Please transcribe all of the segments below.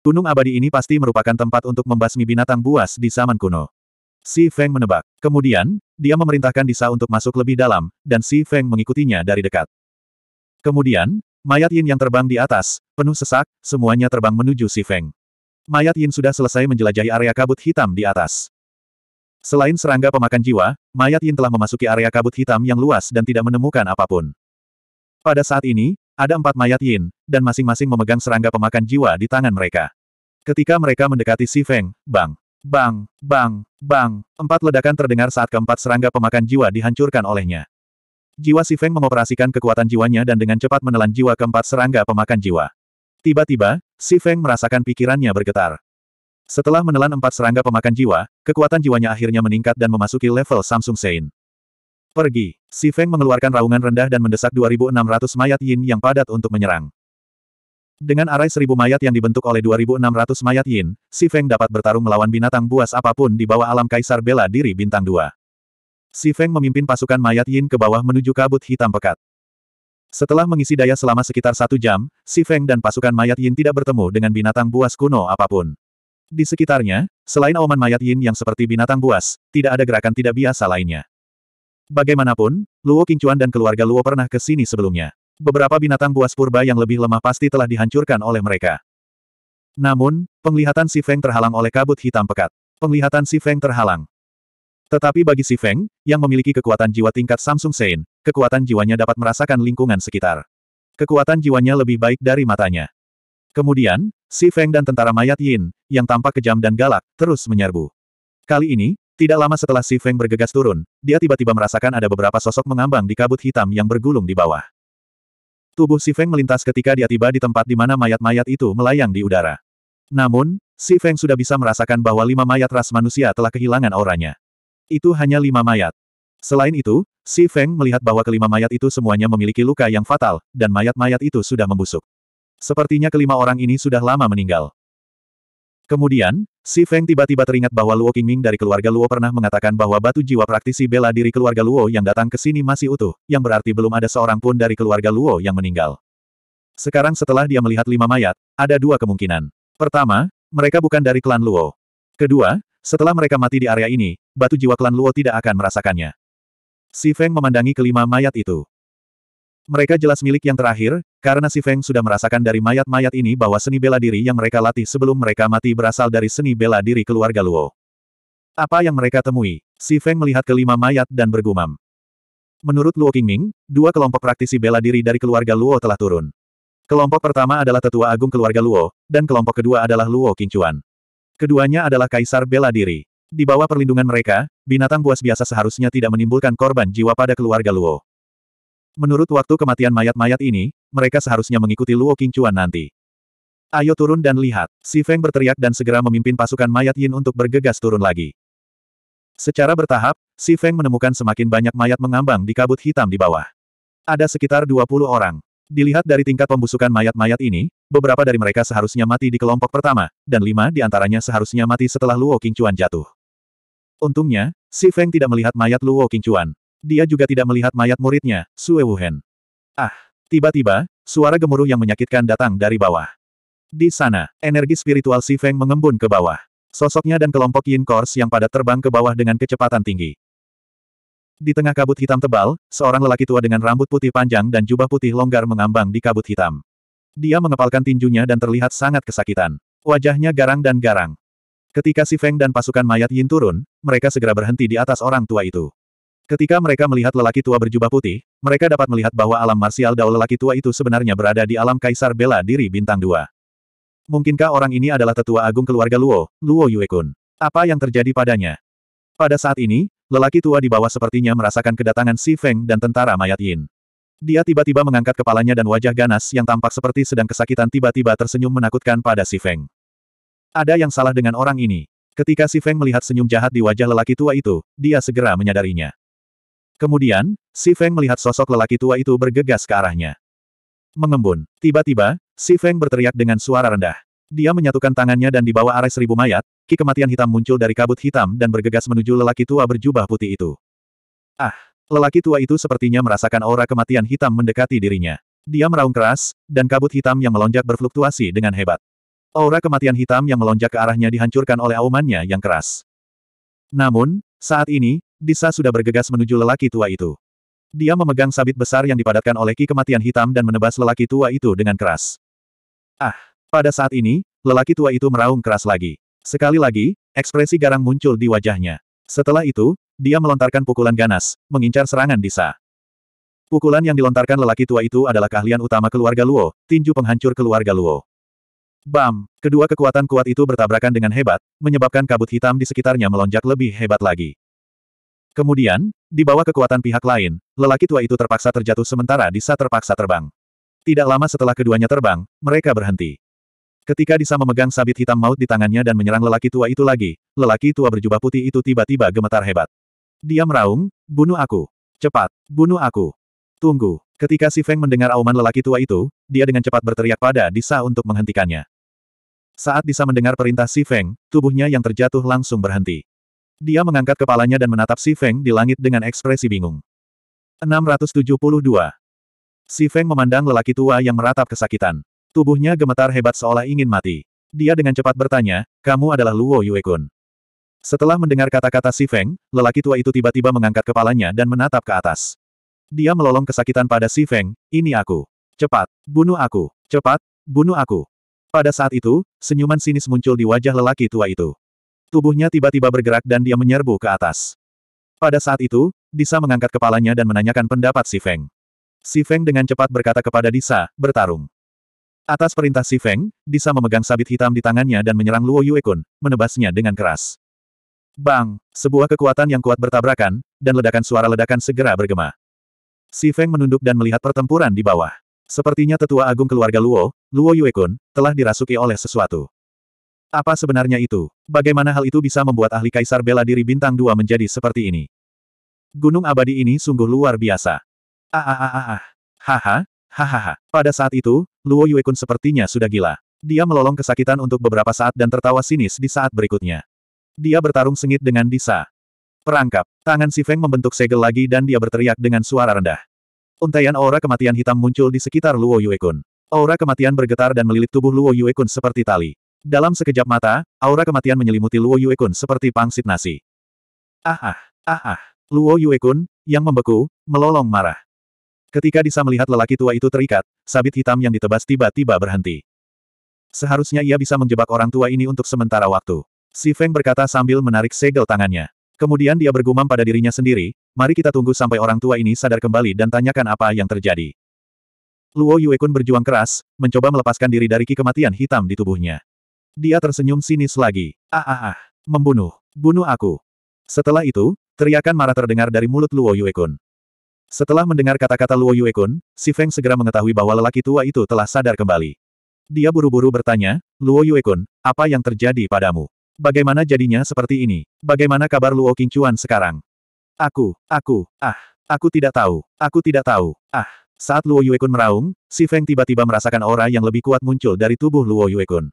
Gunung abadi ini pasti merupakan tempat untuk membasmi binatang buas di zaman kuno. Si Feng menebak. Kemudian, dia memerintahkan Disa untuk masuk lebih dalam, dan Si Feng mengikutinya dari dekat. Kemudian, mayat Yin yang terbang di atas, penuh sesak, semuanya terbang menuju Si Feng. Mayat Yin sudah selesai menjelajahi area kabut hitam di atas. Selain serangga pemakan jiwa, mayat Yin telah memasuki area kabut hitam yang luas dan tidak menemukan apapun. Pada saat ini, ada empat mayat Yin, dan masing-masing memegang serangga pemakan jiwa di tangan mereka. Ketika mereka mendekati Si Feng, bang, bang, bang, bang, empat ledakan terdengar saat keempat serangga pemakan jiwa dihancurkan olehnya. Jiwa Si Feng mengoperasikan kekuatan jiwanya dan dengan cepat menelan jiwa keempat serangga pemakan jiwa. Tiba-tiba, Si Feng merasakan pikirannya bergetar. Setelah menelan empat serangga pemakan jiwa, kekuatan jiwanya akhirnya meningkat dan memasuki level Samsung Sein. Pergi. Si Feng mengeluarkan raungan rendah dan mendesak 2.600 mayat yin yang padat untuk menyerang. Dengan arai 1.000 mayat yang dibentuk oleh 2.600 mayat yin, Si Feng dapat bertarung melawan binatang buas apapun di bawah alam kaisar bela diri bintang 2. Si Feng memimpin pasukan mayat yin ke bawah menuju kabut hitam pekat. Setelah mengisi daya selama sekitar satu jam, Si Feng dan pasukan mayat yin tidak bertemu dengan binatang buas kuno apapun. Di sekitarnya, selain auman mayat yin yang seperti binatang buas, tidak ada gerakan tidak biasa lainnya. Bagaimanapun, Luo Qingchuan dan keluarga Luo pernah ke sini sebelumnya. Beberapa binatang buas purba yang lebih lemah pasti telah dihancurkan oleh mereka. Namun, penglihatan Si Feng terhalang oleh kabut hitam pekat. Penglihatan Si Feng terhalang. Tetapi bagi Si Feng, yang memiliki kekuatan jiwa tingkat Samsung Sein, kekuatan jiwanya dapat merasakan lingkungan sekitar. Kekuatan jiwanya lebih baik dari matanya. Kemudian, Si Feng dan tentara mayat Yin, yang tampak kejam dan galak, terus menyerbu. Kali ini, tidak lama setelah Si Feng bergegas turun, dia tiba-tiba merasakan ada beberapa sosok mengambang di kabut hitam yang bergulung di bawah. Tubuh Si Feng melintas ketika dia tiba di tempat di mana mayat-mayat itu melayang di udara. Namun, Si Feng sudah bisa merasakan bahwa lima mayat ras manusia telah kehilangan auranya. Itu hanya lima mayat. Selain itu, Si Feng melihat bahwa kelima mayat itu semuanya memiliki luka yang fatal, dan mayat-mayat itu sudah membusuk. Sepertinya kelima orang ini sudah lama meninggal. Kemudian, Si Feng tiba-tiba teringat bahwa Luo Qingming dari keluarga Luo pernah mengatakan bahwa batu jiwa praktisi bela diri keluarga Luo yang datang ke sini masih utuh, yang berarti belum ada seorang pun dari keluarga Luo yang meninggal. Sekarang setelah dia melihat lima mayat, ada dua kemungkinan. Pertama, mereka bukan dari klan Luo. Kedua, setelah mereka mati di area ini, batu jiwa klan Luo tidak akan merasakannya. Si Feng memandangi kelima mayat itu. Mereka jelas milik yang terakhir, karena si Feng sudah merasakan dari mayat-mayat ini bahwa seni bela diri yang mereka latih sebelum mereka mati berasal dari seni bela diri keluarga Luo. Apa yang mereka temui? Si Feng melihat kelima mayat dan bergumam. Menurut Luo Qingming, dua kelompok praktisi bela diri dari keluarga Luo telah turun. Kelompok pertama adalah tetua agung keluarga Luo, dan kelompok kedua adalah Luo Qingchuan. Keduanya adalah kaisar bela diri. Di bawah perlindungan mereka, binatang buas biasa seharusnya tidak menimbulkan korban jiwa pada keluarga Luo. Menurut waktu kematian mayat-mayat ini, mereka seharusnya mengikuti Luo Qingchuan nanti. Ayo turun dan lihat. Si Feng berteriak dan segera memimpin pasukan mayat Yin untuk bergegas turun lagi. Secara bertahap, si Feng menemukan semakin banyak mayat mengambang di kabut hitam di bawah. Ada sekitar 20 orang. Dilihat dari tingkat pembusukan mayat-mayat ini, beberapa dari mereka seharusnya mati di kelompok pertama, dan lima di antaranya seharusnya mati setelah Luo Qingchuan jatuh. Untungnya, Si Feng tidak melihat mayat Luo Qingchuan, dia juga tidak melihat mayat muridnya, Sue Wuhen. Ah, tiba-tiba, suara gemuruh yang menyakitkan datang dari bawah. Di sana, energi spiritual Si Feng mengembun ke bawah. Sosoknya dan kelompok Yin Kors yang padat terbang ke bawah dengan kecepatan tinggi. Di tengah kabut hitam tebal, seorang lelaki tua dengan rambut putih panjang dan jubah putih longgar mengambang di kabut hitam. Dia mengepalkan tinjunya dan terlihat sangat kesakitan. Wajahnya garang dan garang. Ketika Si Feng dan pasukan mayat Yin turun, mereka segera berhenti di atas orang tua itu. Ketika mereka melihat lelaki tua berjubah putih, mereka dapat melihat bahwa alam marsial Dao lelaki tua itu sebenarnya berada di alam kaisar bela diri bintang dua. Mungkinkah orang ini adalah tetua agung keluarga Luo, Luo Yuekun? Apa yang terjadi padanya? Pada saat ini, lelaki tua di bawah sepertinya merasakan kedatangan Si Feng dan tentara mayat Yin. Dia tiba-tiba mengangkat kepalanya dan wajah ganas yang tampak seperti sedang kesakitan tiba-tiba tersenyum menakutkan pada Si Feng. Ada yang salah dengan orang ini. Ketika Si Feng melihat senyum jahat di wajah lelaki tua itu, dia segera menyadarinya. Kemudian, Si Feng melihat sosok lelaki tua itu bergegas ke arahnya. Mengembun. Tiba-tiba, Si Feng berteriak dengan suara rendah. Dia menyatukan tangannya dan di bawah arah seribu mayat, ki kematian hitam muncul dari kabut hitam dan bergegas menuju lelaki tua berjubah putih itu. Ah! Lelaki tua itu sepertinya merasakan aura kematian hitam mendekati dirinya. Dia meraung keras, dan kabut hitam yang melonjak berfluktuasi dengan hebat. Aura kematian hitam yang melonjak ke arahnya dihancurkan oleh aumannya yang keras. Namun, saat ini, Disa sudah bergegas menuju lelaki tua itu. Dia memegang sabit besar yang dipadatkan oleh ki kematian hitam dan menebas lelaki tua itu dengan keras. Ah! Pada saat ini, lelaki tua itu meraung keras lagi. Sekali lagi, ekspresi garang muncul di wajahnya. Setelah itu, dia melontarkan pukulan ganas, mengincar serangan Disa. Pukulan yang dilontarkan lelaki tua itu adalah keahlian utama keluarga Luo, tinju penghancur keluarga Luo. Bam! Kedua kekuatan kuat itu bertabrakan dengan hebat, menyebabkan kabut hitam di sekitarnya melonjak lebih hebat lagi. Kemudian, di bawah kekuatan pihak lain, lelaki tua itu terpaksa terjatuh sementara Disa terpaksa terbang. Tidak lama setelah keduanya terbang, mereka berhenti. Ketika Disa memegang sabit hitam maut di tangannya dan menyerang lelaki tua itu lagi, lelaki tua berjubah putih itu tiba-tiba gemetar hebat. Dia meraung, bunuh aku. Cepat, bunuh aku. Tunggu. Ketika Si Feng mendengar auman lelaki tua itu, dia dengan cepat berteriak pada Disa untuk menghentikannya. Saat Disa mendengar perintah Si Feng, tubuhnya yang terjatuh langsung berhenti. Dia mengangkat kepalanya dan menatap Si Feng di langit dengan ekspresi bingung. 672. Si Feng memandang lelaki tua yang meratap kesakitan. Tubuhnya gemetar hebat seolah ingin mati. Dia dengan cepat bertanya, kamu adalah Luo Yuekun. Setelah mendengar kata-kata Si Feng, lelaki tua itu tiba-tiba mengangkat kepalanya dan menatap ke atas. Dia melolong kesakitan pada Si Feng, ini aku. Cepat, bunuh aku. Cepat, bunuh aku. Pada saat itu, senyuman sinis muncul di wajah lelaki tua itu. Tubuhnya tiba-tiba bergerak dan dia menyerbu ke atas. Pada saat itu, Disa mengangkat kepalanya dan menanyakan pendapat Si Feng. Si Feng dengan cepat berkata kepada Disa, bertarung. Atas perintah Si Feng, Disa memegang sabit hitam di tangannya dan menyerang Luo Yuekun, menebasnya dengan keras. Bang! Sebuah kekuatan yang kuat bertabrakan, dan ledakan suara ledakan segera bergema. Si Feng menunduk dan melihat pertempuran di bawah. Sepertinya tetua agung keluarga Luo, Luo Yuekun, telah dirasuki oleh sesuatu. Apa sebenarnya itu? Bagaimana hal itu bisa membuat ahli kaisar bela diri bintang dua menjadi seperti ini? Gunung abadi ini sungguh luar biasa. Ah ah ah ah ah. Haha, hahaha. Pada saat itu, Luo Yuekun sepertinya sudah gila. Dia melolong kesakitan untuk beberapa saat dan tertawa sinis di saat berikutnya. Dia bertarung sengit dengan Disa. Perangkap, tangan Si Feng membentuk segel lagi dan dia berteriak dengan suara rendah. Untaian aura kematian hitam muncul di sekitar Luo Yuekun. Aura kematian bergetar dan melilit tubuh Luo Yuekun seperti tali. Dalam sekejap mata, aura kematian menyelimuti Luo Yuekun seperti pangsit nasi. Ah ah, ah ah, Luo Yuekun, yang membeku, melolong marah. Ketika Disa melihat lelaki tua itu terikat, sabit hitam yang ditebas tiba-tiba berhenti. Seharusnya ia bisa menjebak orang tua ini untuk sementara waktu. Si Feng berkata sambil menarik segel tangannya. Kemudian dia bergumam pada dirinya sendiri, mari kita tunggu sampai orang tua ini sadar kembali dan tanyakan apa yang terjadi. Luo Yuekun berjuang keras, mencoba melepaskan diri dari ki kematian hitam di tubuhnya. Dia tersenyum sinis lagi. Ah ah ah. Membunuh. Bunuh aku. Setelah itu, teriakan marah terdengar dari mulut Luo Yuekun. Setelah mendengar kata-kata Luo Yuekun, si Feng segera mengetahui bahwa lelaki tua itu telah sadar kembali. Dia buru-buru bertanya, Luo Yuekun, apa yang terjadi padamu? Bagaimana jadinya seperti ini? Bagaimana kabar Luo Qingchuan sekarang? Aku, aku, ah, aku tidak tahu, aku tidak tahu, ah. Saat Luo Yuekun meraung, si Feng tiba-tiba merasakan aura yang lebih kuat muncul dari tubuh Luo Yuekun.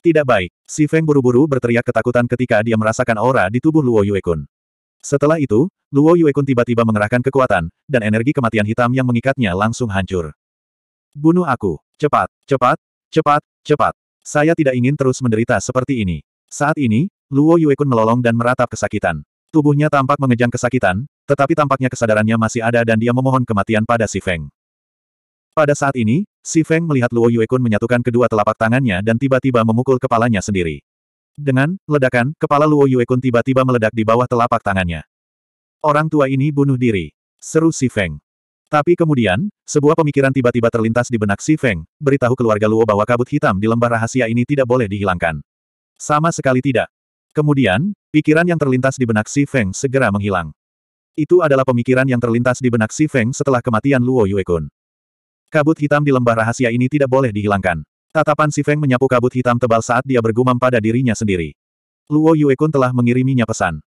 Tidak baik. Si Feng buru-buru berteriak ketakutan ketika dia merasakan aura di tubuh Luo Kun. Setelah itu, Luo Kun tiba-tiba mengerahkan kekuatan, dan energi kematian hitam yang mengikatnya langsung hancur. Bunuh aku. Cepat, cepat, cepat, cepat. Saya tidak ingin terus menderita seperti ini. Saat ini, Luo Kun melolong dan meratap kesakitan. Tubuhnya tampak mengejang kesakitan, tetapi tampaknya kesadarannya masih ada dan dia memohon kematian pada si Feng. Pada saat ini, Si Feng melihat Luo Yuekun menyatukan kedua telapak tangannya dan tiba-tiba memukul kepalanya sendiri. Dengan ledakan, kepala Luo Yuekun tiba-tiba meledak di bawah telapak tangannya. Orang tua ini bunuh diri. Seru Si Feng. Tapi kemudian, sebuah pemikiran tiba-tiba terlintas di benak Si Feng, beritahu keluarga Luo bahwa kabut hitam di lembah rahasia ini tidak boleh dihilangkan. Sama sekali tidak. Kemudian, pikiran yang terlintas di benak Si Feng segera menghilang. Itu adalah pemikiran yang terlintas di benak Si Feng setelah kematian Luo Yuekun. Kabut hitam di lembah rahasia ini tidak boleh dihilangkan. Tatapan Si Feng menyapu kabut hitam tebal saat dia bergumam pada dirinya sendiri. Luo Yuekun telah mengiriminya pesan.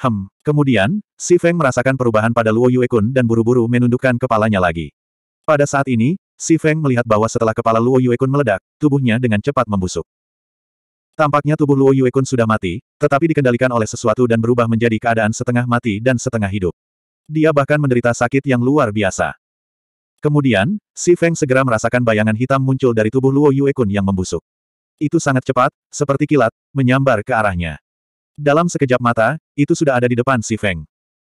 Hem. Kemudian, Si Feng merasakan perubahan pada Luo Yuekun dan buru-buru menundukkan kepalanya lagi. Pada saat ini, Si Feng melihat bahwa setelah kepala Luo Yuekun meledak, tubuhnya dengan cepat membusuk. Tampaknya tubuh Luo Yuekun sudah mati, tetapi dikendalikan oleh sesuatu dan berubah menjadi keadaan setengah mati dan setengah hidup. Dia bahkan menderita sakit yang luar biasa. Kemudian, Si Feng segera merasakan bayangan hitam muncul dari tubuh Luo Yue Kun yang membusuk. Itu sangat cepat, seperti kilat, menyambar ke arahnya. Dalam sekejap mata, itu sudah ada di depan Si Feng.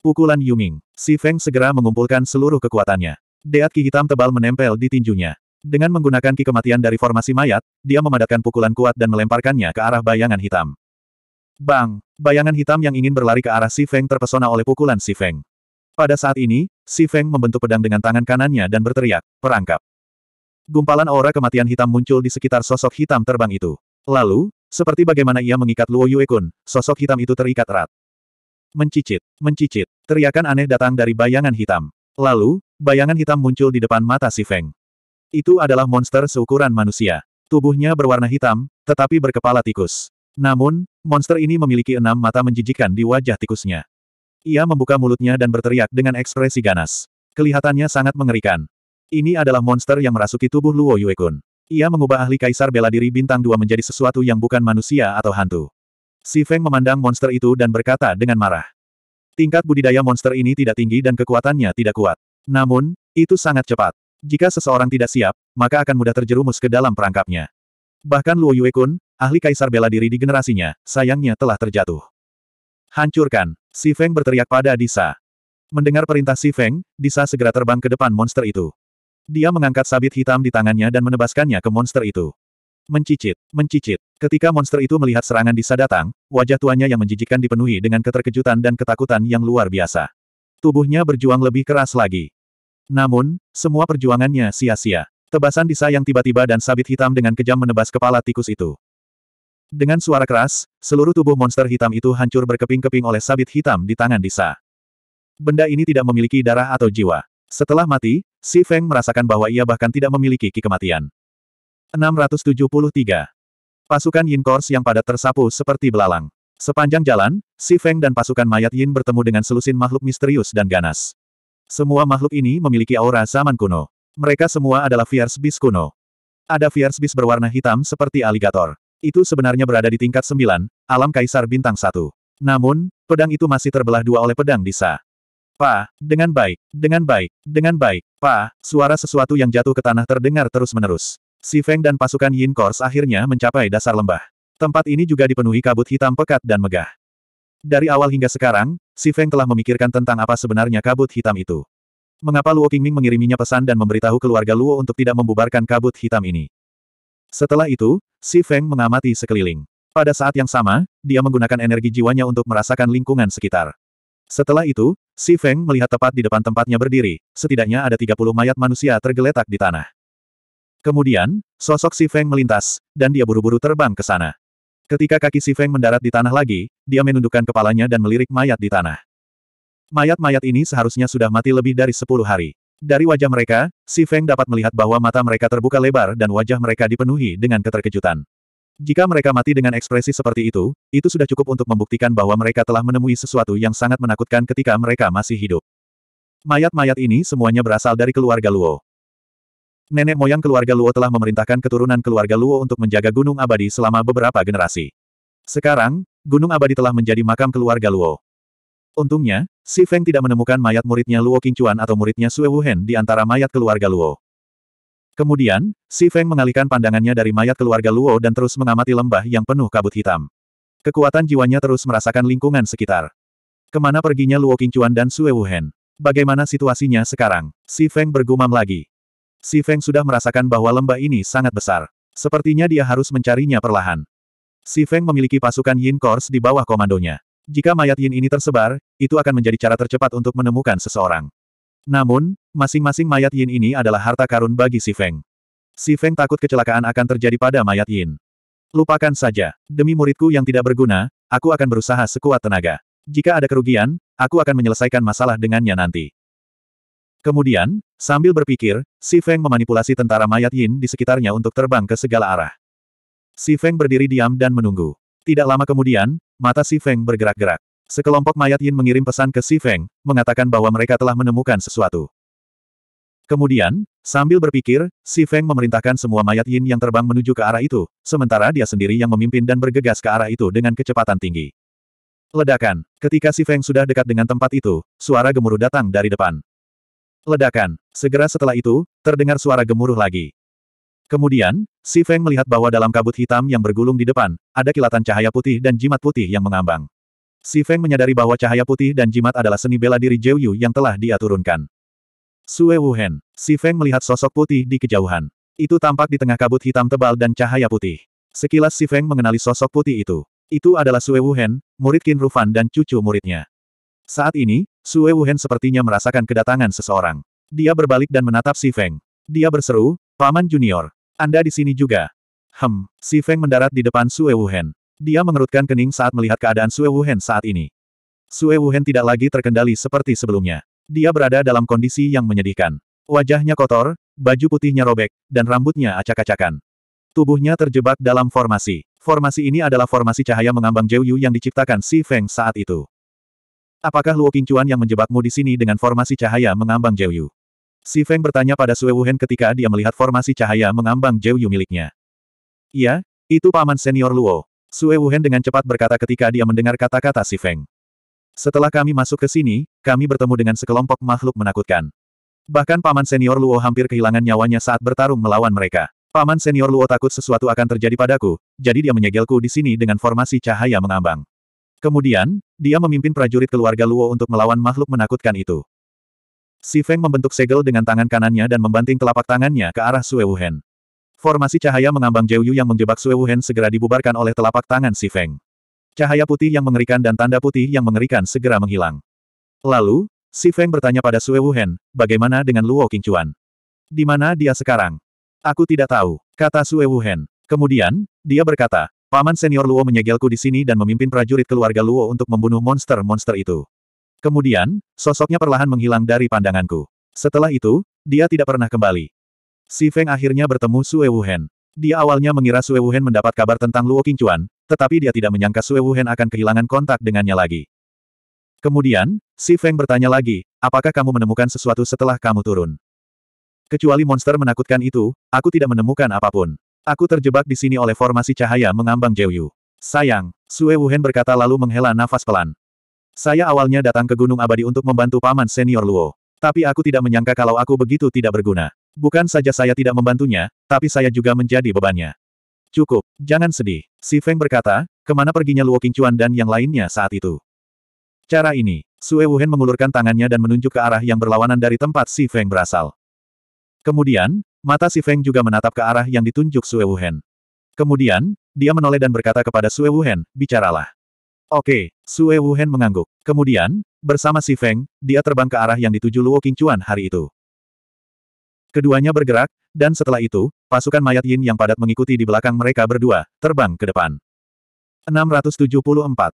Pukulan Yuming. Si Feng segera mengumpulkan seluruh kekuatannya. Deat ki hitam tebal menempel di tinjunya. Dengan menggunakan ki kematian dari formasi mayat, dia memadatkan pukulan kuat dan melemparkannya ke arah bayangan hitam. Bang! Bayangan hitam yang ingin berlari ke arah Si Feng terpesona oleh pukulan Si Feng. Pada saat ini, Si Feng membentuk pedang dengan tangan kanannya dan berteriak, perangkap. Gumpalan aura kematian hitam muncul di sekitar sosok hitam terbang itu. Lalu, seperti bagaimana ia mengikat Luo Yue Kun, sosok hitam itu terikat erat. Mencicit, mencicit, teriakan aneh datang dari bayangan hitam. Lalu, bayangan hitam muncul di depan mata Si Feng. Itu adalah monster seukuran manusia. Tubuhnya berwarna hitam, tetapi berkepala tikus. Namun, monster ini memiliki enam mata menjijikan di wajah tikusnya. Ia membuka mulutnya dan berteriak dengan ekspresi ganas. Kelihatannya sangat mengerikan. Ini adalah monster yang merasuki tubuh Luo Yuekun. Ia mengubah ahli kaisar bela diri bintang dua menjadi sesuatu yang bukan manusia atau hantu. Si Feng memandang monster itu dan berkata dengan marah. Tingkat budidaya monster ini tidak tinggi dan kekuatannya tidak kuat. Namun, itu sangat cepat. Jika seseorang tidak siap, maka akan mudah terjerumus ke dalam perangkapnya. Bahkan Luo Yuekun, ahli kaisar bela diri di generasinya, sayangnya telah terjatuh. Hancurkan. Si Feng berteriak pada Disa. Mendengar perintah Si Feng, Disa segera terbang ke depan monster itu. Dia mengangkat sabit hitam di tangannya dan menebaskannya ke monster itu. Mencicit, mencicit. Ketika monster itu melihat serangan Disa datang, wajah tuannya yang menjijikkan dipenuhi dengan keterkejutan dan ketakutan yang luar biasa. Tubuhnya berjuang lebih keras lagi. Namun, semua perjuangannya sia-sia. Tebasan Disa yang tiba-tiba dan sabit hitam dengan kejam menebas kepala tikus itu. Dengan suara keras, seluruh tubuh monster hitam itu hancur berkeping-keping oleh sabit hitam di tangan Disa. Benda ini tidak memiliki darah atau jiwa. Setelah mati, Si Feng merasakan bahwa ia bahkan tidak memiliki ki kematian. 673. Pasukan Yin Kors yang padat tersapu seperti belalang. Sepanjang jalan, Si Feng dan pasukan mayat Yin bertemu dengan selusin makhluk misterius dan ganas. Semua makhluk ini memiliki aura zaman kuno. Mereka semua adalah fierce beast kuno. Ada fierce beast berwarna hitam seperti aligator. Itu sebenarnya berada di tingkat sembilan, alam kaisar bintang satu. Namun, pedang itu masih terbelah dua oleh pedang Disa. Pa, dengan baik, dengan baik, dengan baik, pa, suara sesuatu yang jatuh ke tanah terdengar terus-menerus. Si Feng dan pasukan Yin Kors akhirnya mencapai dasar lembah. Tempat ini juga dipenuhi kabut hitam pekat dan megah. Dari awal hingga sekarang, Si Feng telah memikirkan tentang apa sebenarnya kabut hitam itu. Mengapa Luo Qingming mengiriminya pesan dan memberitahu keluarga Luo untuk tidak membubarkan kabut hitam ini? Setelah itu, Si Feng mengamati sekeliling. Pada saat yang sama, dia menggunakan energi jiwanya untuk merasakan lingkungan sekitar. Setelah itu, Si Feng melihat tepat di depan tempatnya berdiri, setidaknya ada 30 mayat manusia tergeletak di tanah. Kemudian, sosok Si Feng melintas, dan dia buru-buru terbang ke sana. Ketika kaki Si Feng mendarat di tanah lagi, dia menundukkan kepalanya dan melirik mayat di tanah. Mayat-mayat ini seharusnya sudah mati lebih dari 10 hari. Dari wajah mereka, Si Feng dapat melihat bahwa mata mereka terbuka lebar dan wajah mereka dipenuhi dengan keterkejutan. Jika mereka mati dengan ekspresi seperti itu, itu sudah cukup untuk membuktikan bahwa mereka telah menemui sesuatu yang sangat menakutkan ketika mereka masih hidup. Mayat-mayat ini semuanya berasal dari keluarga Luo. Nenek moyang keluarga Luo telah memerintahkan keturunan keluarga Luo untuk menjaga Gunung Abadi selama beberapa generasi. Sekarang, Gunung Abadi telah menjadi makam keluarga Luo. Untungnya, Si Feng tidak menemukan mayat muridnya Luo Qingchuan atau muridnya Sue Wuhen di antara mayat keluarga Luo. Kemudian, Si Feng mengalihkan pandangannya dari mayat keluarga Luo dan terus mengamati lembah yang penuh kabut hitam. Kekuatan jiwanya terus merasakan lingkungan sekitar. Kemana perginya Luo Qingchuan dan Sue Wuhen? Bagaimana situasinya sekarang? Si Feng bergumam lagi. Si Feng sudah merasakan bahwa lembah ini sangat besar. Sepertinya dia harus mencarinya perlahan. Si Feng memiliki pasukan Yin Kors di bawah komandonya. Jika mayat yin ini tersebar, itu akan menjadi cara tercepat untuk menemukan seseorang. Namun, masing-masing mayat yin ini adalah harta karun bagi Si Feng. Si Feng takut kecelakaan akan terjadi pada mayat yin. Lupakan saja. Demi muridku yang tidak berguna, aku akan berusaha sekuat tenaga. Jika ada kerugian, aku akan menyelesaikan masalah dengannya nanti. Kemudian, sambil berpikir, Si Feng memanipulasi tentara mayat yin di sekitarnya untuk terbang ke segala arah. Si Feng berdiri diam dan menunggu. Tidak lama kemudian, Mata Si Feng bergerak-gerak. Sekelompok mayat Yin mengirim pesan ke Si Feng, mengatakan bahwa mereka telah menemukan sesuatu. Kemudian, sambil berpikir, Si Feng memerintahkan semua mayat Yin yang terbang menuju ke arah itu, sementara dia sendiri yang memimpin dan bergegas ke arah itu dengan kecepatan tinggi. Ledakan. Ketika Si Feng sudah dekat dengan tempat itu, suara gemuruh datang dari depan. Ledakan. Segera setelah itu, terdengar suara gemuruh lagi. Kemudian, Si Feng melihat bahwa dalam kabut hitam yang bergulung di depan, ada kilatan cahaya putih dan jimat putih yang mengambang. Si Feng menyadari bahwa cahaya putih dan jimat adalah seni bela diri Zhou Yu yang telah dia turunkan. Sue Wuhen, Si Feng melihat sosok putih di kejauhan. Itu tampak di tengah kabut hitam tebal dan cahaya putih. Sekilas Si Feng mengenali sosok putih itu. Itu adalah Sue Wuhen, murid Qin Rufan dan cucu muridnya. Saat ini, Sue Wuhen sepertinya merasakan kedatangan seseorang. Dia berbalik dan menatap Si Feng. Dia berseru, Paman Junior, Anda di sini juga. Hem, si Feng mendarat di depan Sue Wuhen. Dia mengerutkan kening saat melihat keadaan Sue Wuhen saat ini. Sue Wuhen tidak lagi terkendali seperti sebelumnya. Dia berada dalam kondisi yang menyedihkan. Wajahnya kotor, baju putihnya robek, dan rambutnya acak-acakan. Tubuhnya terjebak dalam formasi. Formasi ini adalah formasi cahaya mengambang Jiu Yu yang diciptakan Si Feng saat itu. Apakah Luo Qingchuan yang menjebakmu di sini dengan formasi cahaya mengambang Jiu Yu? Si Feng bertanya pada Sue Wuhan ketika dia melihat formasi cahaya mengambang Zhou Yu miliknya. Iya, itu paman senior Luo. Sue Wuhan dengan cepat berkata ketika dia mendengar kata-kata si Feng. Setelah kami masuk ke sini, kami bertemu dengan sekelompok makhluk menakutkan. Bahkan paman senior Luo hampir kehilangan nyawanya saat bertarung melawan mereka. Paman senior Luo takut sesuatu akan terjadi padaku, jadi dia menyegelku di sini dengan formasi cahaya mengambang. Kemudian, dia memimpin prajurit keluarga Luo untuk melawan makhluk menakutkan itu. Si Feng membentuk segel dengan tangan kanannya dan membanting telapak tangannya ke arah Sue Wuhan. Formasi cahaya mengambang Jiu Yu yang menjebak Sue Wuhan segera dibubarkan oleh telapak tangan Si Feng. Cahaya putih yang mengerikan dan tanda putih yang mengerikan segera menghilang. Lalu, Si Feng bertanya pada Sue Wuhan, bagaimana dengan Luo Qingchuan? Di mana dia sekarang? Aku tidak tahu, kata Sue Wuhan. Kemudian, dia berkata, Paman senior Luo menyegelku di sini dan memimpin prajurit keluarga Luo untuk membunuh monster-monster itu. Kemudian, sosoknya perlahan menghilang dari pandanganku. Setelah itu, dia tidak pernah kembali. Si Feng akhirnya bertemu Sue Wuhen. Dia awalnya mengira Sue Wuhen mendapat kabar tentang Luo Qingchuan, tetapi dia tidak menyangka Sue Wuhen akan kehilangan kontak dengannya lagi. Kemudian, si Feng bertanya lagi, apakah kamu menemukan sesuatu setelah kamu turun? Kecuali monster menakutkan itu, aku tidak menemukan apapun. Aku terjebak di sini oleh formasi cahaya mengambang Jeyu. Sayang, Sue Wuhen berkata lalu menghela nafas pelan. Saya awalnya datang ke Gunung Abadi untuk membantu paman senior Luo. Tapi aku tidak menyangka kalau aku begitu tidak berguna. Bukan saja saya tidak membantunya, tapi saya juga menjadi bebannya. Cukup, jangan sedih. Si Feng berkata, kemana perginya Luo Qingchuan dan yang lainnya saat itu. Cara ini, Sue Wuhen mengulurkan tangannya dan menunjuk ke arah yang berlawanan dari tempat Si Feng berasal. Kemudian, mata Si Feng juga menatap ke arah yang ditunjuk Sue Wuhen. Kemudian, dia menoleh dan berkata kepada Sue Wuhen, bicaralah. Oke, Sue Wuhen mengangguk. Kemudian, bersama si Feng, dia terbang ke arah yang dituju Luo Qingchuan hari itu. Keduanya bergerak, dan setelah itu, pasukan mayat Yin yang padat mengikuti di belakang mereka berdua, terbang ke depan. 674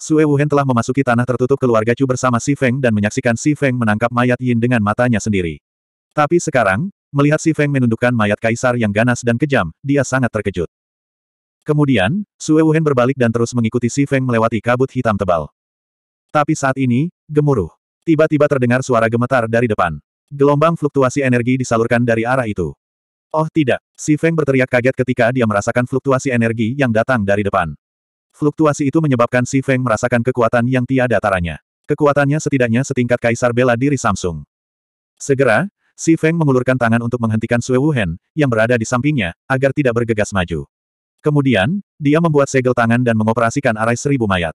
Sue Wuhen telah memasuki tanah tertutup keluarga Chu bersama Si Feng dan menyaksikan Si Feng menangkap mayat Yin dengan matanya sendiri. Tapi sekarang, melihat Si Feng menundukkan mayat kaisar yang ganas dan kejam, dia sangat terkejut. Kemudian, Sue Wuhan berbalik dan terus mengikuti Si Feng melewati kabut hitam tebal. Tapi saat ini, gemuruh. Tiba-tiba terdengar suara gemetar dari depan. Gelombang fluktuasi energi disalurkan dari arah itu. Oh tidak, Si Feng berteriak kaget ketika dia merasakan fluktuasi energi yang datang dari depan. Fluktuasi itu menyebabkan Si Feng merasakan kekuatan yang tiada taranya. Kekuatannya setidaknya setingkat kaisar bela diri Samsung. Segera, Si Feng mengulurkan tangan untuk menghentikan Sue Wuhan, yang berada di sampingnya, agar tidak bergegas maju. Kemudian, dia membuat segel tangan dan mengoperasikan arai seribu mayat.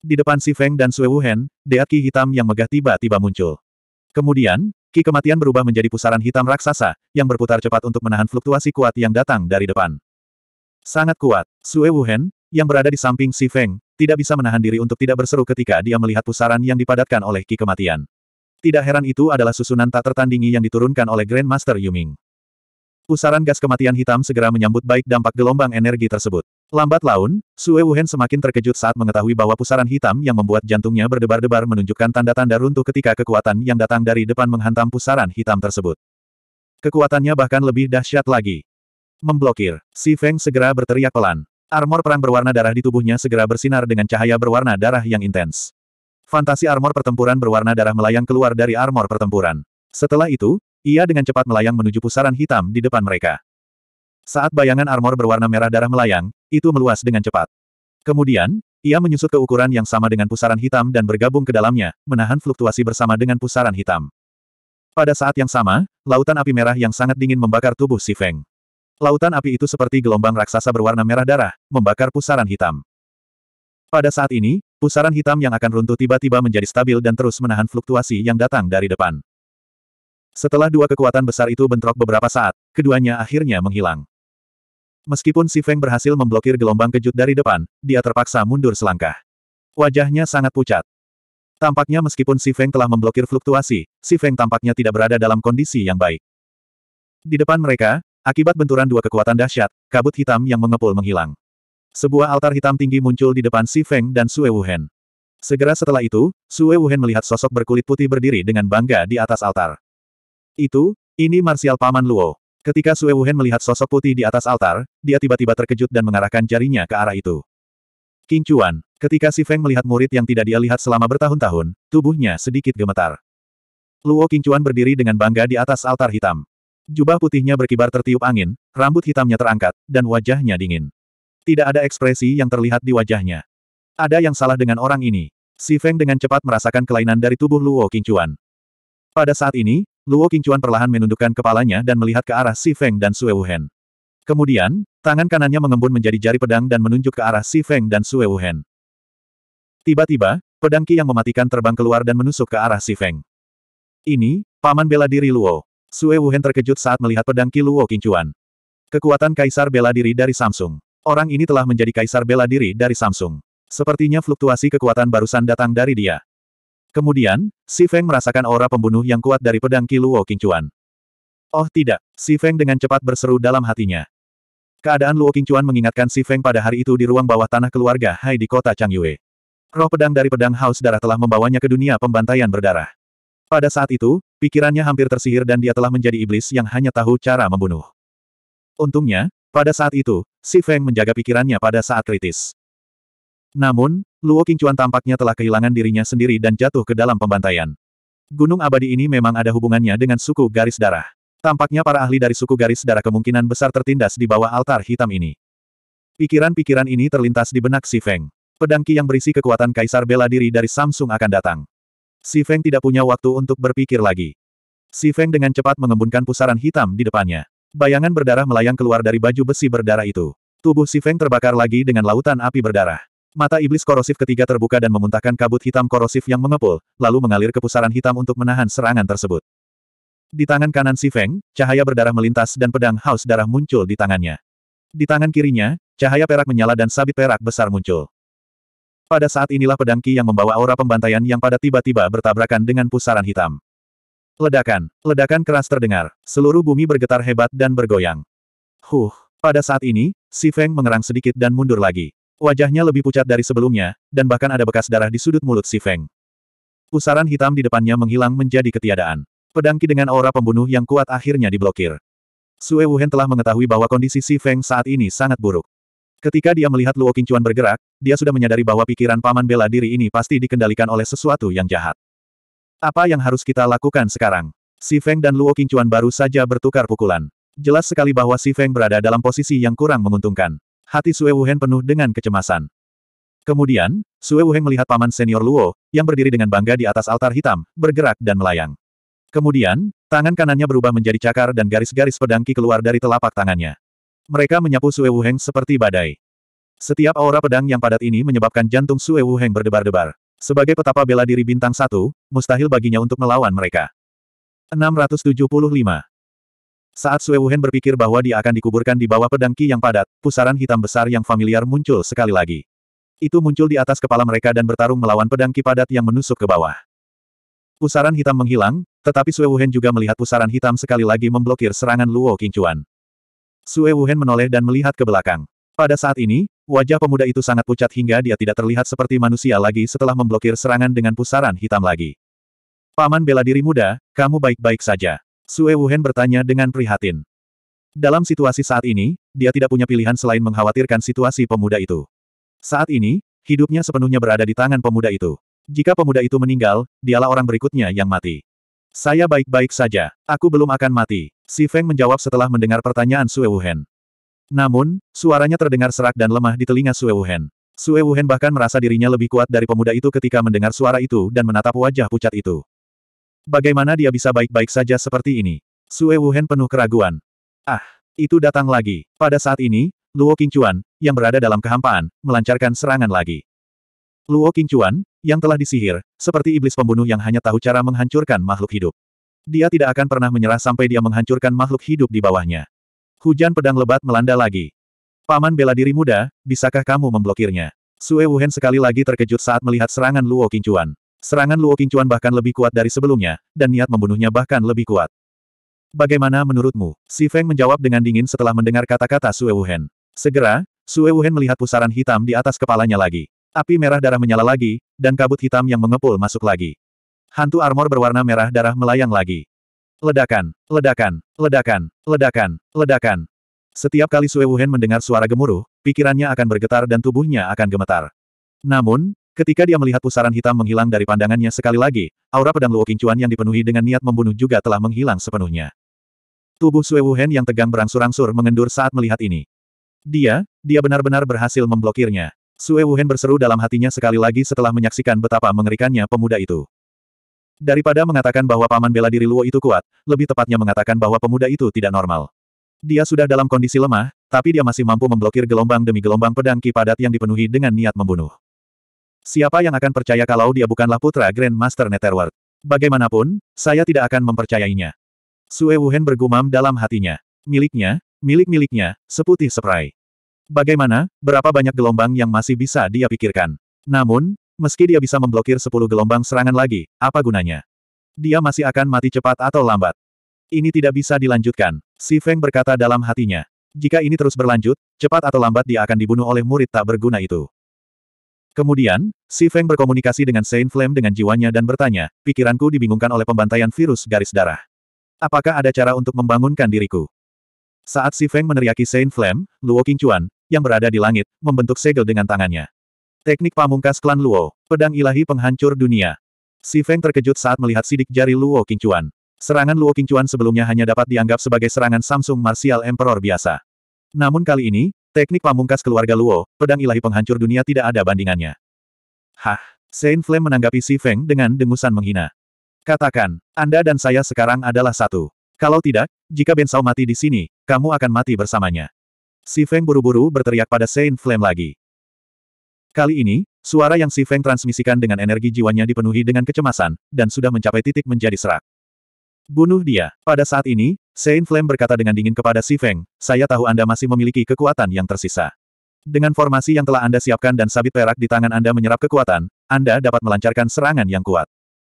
Di depan Si Feng dan Sue Wuhen, deat ki hitam yang megah tiba-tiba muncul. Kemudian, ki kematian berubah menjadi pusaran hitam raksasa, yang berputar cepat untuk menahan fluktuasi kuat yang datang dari depan. Sangat kuat, Sue Wuhen, yang berada di samping Si Feng, tidak bisa menahan diri untuk tidak berseru ketika dia melihat pusaran yang dipadatkan oleh ki kematian. Tidak heran itu adalah susunan tak tertandingi yang diturunkan oleh Grandmaster Yuming. Pusaran gas kematian hitam segera menyambut baik dampak gelombang energi tersebut. Lambat laun, Sue Wuhen semakin terkejut saat mengetahui bahwa pusaran hitam yang membuat jantungnya berdebar-debar menunjukkan tanda-tanda runtuh ketika kekuatan yang datang dari depan menghantam pusaran hitam tersebut. Kekuatannya bahkan lebih dahsyat lagi. Memblokir, Si Feng segera berteriak pelan. Armor perang berwarna darah di tubuhnya segera bersinar dengan cahaya berwarna darah yang intens. Fantasi armor pertempuran berwarna darah melayang keluar dari armor pertempuran. Setelah itu, ia dengan cepat melayang menuju pusaran hitam di depan mereka. Saat bayangan armor berwarna merah darah melayang, itu meluas dengan cepat. Kemudian, ia menyusut ke ukuran yang sama dengan pusaran hitam dan bergabung ke dalamnya, menahan fluktuasi bersama dengan pusaran hitam. Pada saat yang sama, lautan api merah yang sangat dingin membakar tubuh Si Feng. Lautan api itu seperti gelombang raksasa berwarna merah darah, membakar pusaran hitam. Pada saat ini, pusaran hitam yang akan runtuh tiba-tiba menjadi stabil dan terus menahan fluktuasi yang datang dari depan. Setelah dua kekuatan besar itu bentrok beberapa saat, keduanya akhirnya menghilang. Meskipun Si Feng berhasil memblokir gelombang kejut dari depan, dia terpaksa mundur selangkah. Wajahnya sangat pucat. Tampaknya meskipun Si Feng telah memblokir fluktuasi, Si Feng tampaknya tidak berada dalam kondisi yang baik. Di depan mereka, akibat benturan dua kekuatan dahsyat, kabut hitam yang mengepul menghilang. Sebuah altar hitam tinggi muncul di depan Si Feng dan Sue Wuhen. Segera setelah itu, Sue Wuhen melihat sosok berkulit putih berdiri dengan bangga di atas altar. Itu, ini Marsial Paman Luo. Ketika Sue Wuhan melihat sosok putih di atas altar, dia tiba-tiba terkejut dan mengarahkan jarinya ke arah itu. King Chuan, ketika si Feng melihat murid yang tidak dia lihat selama bertahun-tahun, tubuhnya sedikit gemetar. Luo King Chuan berdiri dengan bangga di atas altar hitam. Jubah putihnya berkibar tertiup angin, rambut hitamnya terangkat, dan wajahnya dingin. Tidak ada ekspresi yang terlihat di wajahnya. Ada yang salah dengan orang ini. Si Feng dengan cepat merasakan kelainan dari tubuh Luo King Chuan. Pada saat ini, Luo Qingchuan perlahan menundukkan kepalanya dan melihat ke arah Si Feng dan Sue Wuhen. Kemudian, tangan kanannya mengembun menjadi jari pedang dan menunjuk ke arah Si Feng dan Sue Wuhen. Tiba-tiba, pedang Qi yang mematikan terbang keluar dan menusuk ke arah Si Feng. Ini, paman bela diri Luo. Sue Wuhen terkejut saat melihat pedang Qi Luo Qingchuan. Kekuatan kaisar bela diri dari Samsung. Orang ini telah menjadi kaisar bela diri dari Samsung. Sepertinya fluktuasi kekuatan barusan datang dari dia. Kemudian, Si Feng merasakan aura pembunuh yang kuat dari pedang Kiluo Qingchuan. Oh tidak, Si Feng dengan cepat berseru dalam hatinya. Keadaan Luo Qingchuan mengingatkan Si Feng pada hari itu di ruang bawah tanah keluarga Hai di kota Changyue. Roh pedang dari pedang haus darah telah membawanya ke dunia pembantaian berdarah. Pada saat itu, pikirannya hampir tersihir dan dia telah menjadi iblis yang hanya tahu cara membunuh. Untungnya, pada saat itu, Si Feng menjaga pikirannya pada saat kritis. Namun, Luo Qingchuan tampaknya telah kehilangan dirinya sendiri dan jatuh ke dalam pembantaian. Gunung abadi ini memang ada hubungannya dengan suku garis darah. Tampaknya para ahli dari suku garis darah kemungkinan besar tertindas di bawah altar hitam ini. Pikiran-pikiran ini terlintas di benak Si Feng. Pedang yang berisi kekuatan kaisar bela diri dari Samsung akan datang. Si Feng tidak punya waktu untuk berpikir lagi. Si Feng dengan cepat mengembunkan pusaran hitam di depannya. Bayangan berdarah melayang keluar dari baju besi berdarah itu. Tubuh Si Feng terbakar lagi dengan lautan api berdarah. Mata iblis korosif ketiga terbuka dan memuntahkan kabut hitam korosif yang mengepul, lalu mengalir ke pusaran hitam untuk menahan serangan tersebut. Di tangan kanan si Feng, cahaya berdarah melintas dan pedang haus darah muncul di tangannya. Di tangan kirinya, cahaya perak menyala dan sabit perak besar muncul. Pada saat inilah pedang Qi yang membawa aura pembantaian yang pada tiba-tiba bertabrakan dengan pusaran hitam. Ledakan, ledakan keras terdengar, seluruh bumi bergetar hebat dan bergoyang. Huh, pada saat ini, si Feng mengerang sedikit dan mundur lagi. Wajahnya lebih pucat dari sebelumnya, dan bahkan ada bekas darah di sudut mulut si Feng. Pusaran hitam di depannya menghilang menjadi ketiadaan. Pedangki dengan aura pembunuh yang kuat akhirnya diblokir. Sue Wuhen telah mengetahui bahwa kondisi si Feng saat ini sangat buruk. Ketika dia melihat Luo Qingchuan bergerak, dia sudah menyadari bahwa pikiran paman bela diri ini pasti dikendalikan oleh sesuatu yang jahat. Apa yang harus kita lakukan sekarang? Si Feng dan Luo Qingchuan baru saja bertukar pukulan. Jelas sekali bahwa si Feng berada dalam posisi yang kurang menguntungkan. Hati Sue Wuhen penuh dengan kecemasan. Kemudian, Sue Wuhen melihat paman senior Luo, yang berdiri dengan bangga di atas altar hitam, bergerak dan melayang. Kemudian, tangan kanannya berubah menjadi cakar dan garis-garis pedangki keluar dari telapak tangannya. Mereka menyapu Sue Wuheng seperti badai. Setiap aura pedang yang padat ini menyebabkan jantung Sue Wuheng berdebar-debar. Sebagai petapa bela diri bintang satu, mustahil baginya untuk melawan mereka. 675. Saat Sue Wuhan berpikir bahwa dia akan dikuburkan di bawah pedang Qi yang padat, pusaran hitam besar yang familiar muncul sekali lagi. Itu muncul di atas kepala mereka dan bertarung melawan pedang Qi padat yang menusuk ke bawah. Pusaran hitam menghilang, tetapi Sue Wuhan juga melihat pusaran hitam sekali lagi memblokir serangan Luo Qingchuan. Sue Wuhan menoleh dan melihat ke belakang. Pada saat ini, wajah pemuda itu sangat pucat hingga dia tidak terlihat seperti manusia lagi setelah memblokir serangan dengan pusaran hitam lagi. Paman bela diri muda, kamu baik-baik saja. Sue Wuhen bertanya dengan prihatin. Dalam situasi saat ini, dia tidak punya pilihan selain mengkhawatirkan situasi pemuda itu. Saat ini, hidupnya sepenuhnya berada di tangan pemuda itu. Jika pemuda itu meninggal, dialah orang berikutnya yang mati. Saya baik-baik saja. Aku belum akan mati. Si Feng menjawab setelah mendengar pertanyaan Sue Wuhen. Namun, suaranya terdengar serak dan lemah di telinga Sue Wuhen. Sue Wuhen bahkan merasa dirinya lebih kuat dari pemuda itu ketika mendengar suara itu dan menatap wajah pucat itu. Bagaimana dia bisa baik-baik saja seperti ini? Sue Wuhen penuh keraguan. Ah, itu datang lagi. Pada saat ini, Luo Qingchuan, yang berada dalam kehampaan, melancarkan serangan lagi. Luo Qingchuan, yang telah disihir, seperti iblis pembunuh yang hanya tahu cara menghancurkan makhluk hidup. Dia tidak akan pernah menyerah sampai dia menghancurkan makhluk hidup di bawahnya. Hujan pedang lebat melanda lagi. Paman bela diri muda, bisakah kamu memblokirnya? Sue Wuhen sekali lagi terkejut saat melihat serangan Luo Qingchuan. Serangan Luo Qingcuan bahkan lebih kuat dari sebelumnya, dan niat membunuhnya bahkan lebih kuat. Bagaimana menurutmu? Si Feng menjawab dengan dingin setelah mendengar kata-kata Sue Wuhan. Segera, Sue Wuhan melihat pusaran hitam di atas kepalanya lagi. Api merah darah menyala lagi, dan kabut hitam yang mengepul masuk lagi. Hantu armor berwarna merah darah melayang lagi. Ledakan, ledakan, ledakan, ledakan, ledakan. Setiap kali Sue Wuhan mendengar suara gemuruh, pikirannya akan bergetar dan tubuhnya akan gemetar. Namun, Ketika dia melihat pusaran hitam menghilang dari pandangannya sekali lagi, aura pedang Luo Qingchuan yang dipenuhi dengan niat membunuh juga telah menghilang sepenuhnya. Tubuh Sue Wuhen yang tegang berangsur-angsur mengendur saat melihat ini. Dia, dia benar-benar berhasil memblokirnya. Sue Wuhen berseru dalam hatinya sekali lagi setelah menyaksikan betapa mengerikannya pemuda itu. Daripada mengatakan bahwa paman bela diri Luo itu kuat, lebih tepatnya mengatakan bahwa pemuda itu tidak normal. Dia sudah dalam kondisi lemah, tapi dia masih mampu memblokir gelombang demi gelombang pedang kipadat yang dipenuhi dengan niat membunuh. Siapa yang akan percaya kalau dia bukanlah putra Grand Master Netherworld? Bagaimanapun, saya tidak akan mempercayainya. Sue Wuhen bergumam dalam hatinya. Miliknya, milik-miliknya, seputih seprai. Bagaimana, berapa banyak gelombang yang masih bisa dia pikirkan. Namun, meski dia bisa memblokir 10 gelombang serangan lagi, apa gunanya? Dia masih akan mati cepat atau lambat. Ini tidak bisa dilanjutkan, Si Feng berkata dalam hatinya. Jika ini terus berlanjut, cepat atau lambat dia akan dibunuh oleh murid tak berguna itu. Kemudian, Si Feng berkomunikasi dengan Saint Flame dengan jiwanya dan bertanya, pikiranku dibingungkan oleh pembantaian virus garis darah. Apakah ada cara untuk membangunkan diriku? Saat Si Feng meneriaki Saint Flame, Luo Qingchuan, yang berada di langit, membentuk segel dengan tangannya. Teknik pamungkas klan Luo, pedang ilahi penghancur dunia. Si Feng terkejut saat melihat sidik jari Luo Qingchuan. Serangan Luo Qingchuan sebelumnya hanya dapat dianggap sebagai serangan Samsung Martial Emperor biasa. Namun kali ini, Teknik pamungkas keluarga Luo, pedang ilahi penghancur dunia tidak ada bandingannya. Hah? Saint Flame menanggapi Si Feng dengan dengusan menghina. Katakan, Anda dan saya sekarang adalah satu. Kalau tidak, jika Ben Sao mati di sini, kamu akan mati bersamanya. Si Feng buru-buru berteriak pada Saint Flame lagi. Kali ini, suara yang Si Feng transmisikan dengan energi jiwanya dipenuhi dengan kecemasan, dan sudah mencapai titik menjadi serak. Bunuh dia. Pada saat ini, Saint Flame berkata dengan dingin kepada Si Feng, saya tahu Anda masih memiliki kekuatan yang tersisa. Dengan formasi yang telah Anda siapkan dan sabit perak di tangan Anda menyerap kekuatan, Anda dapat melancarkan serangan yang kuat.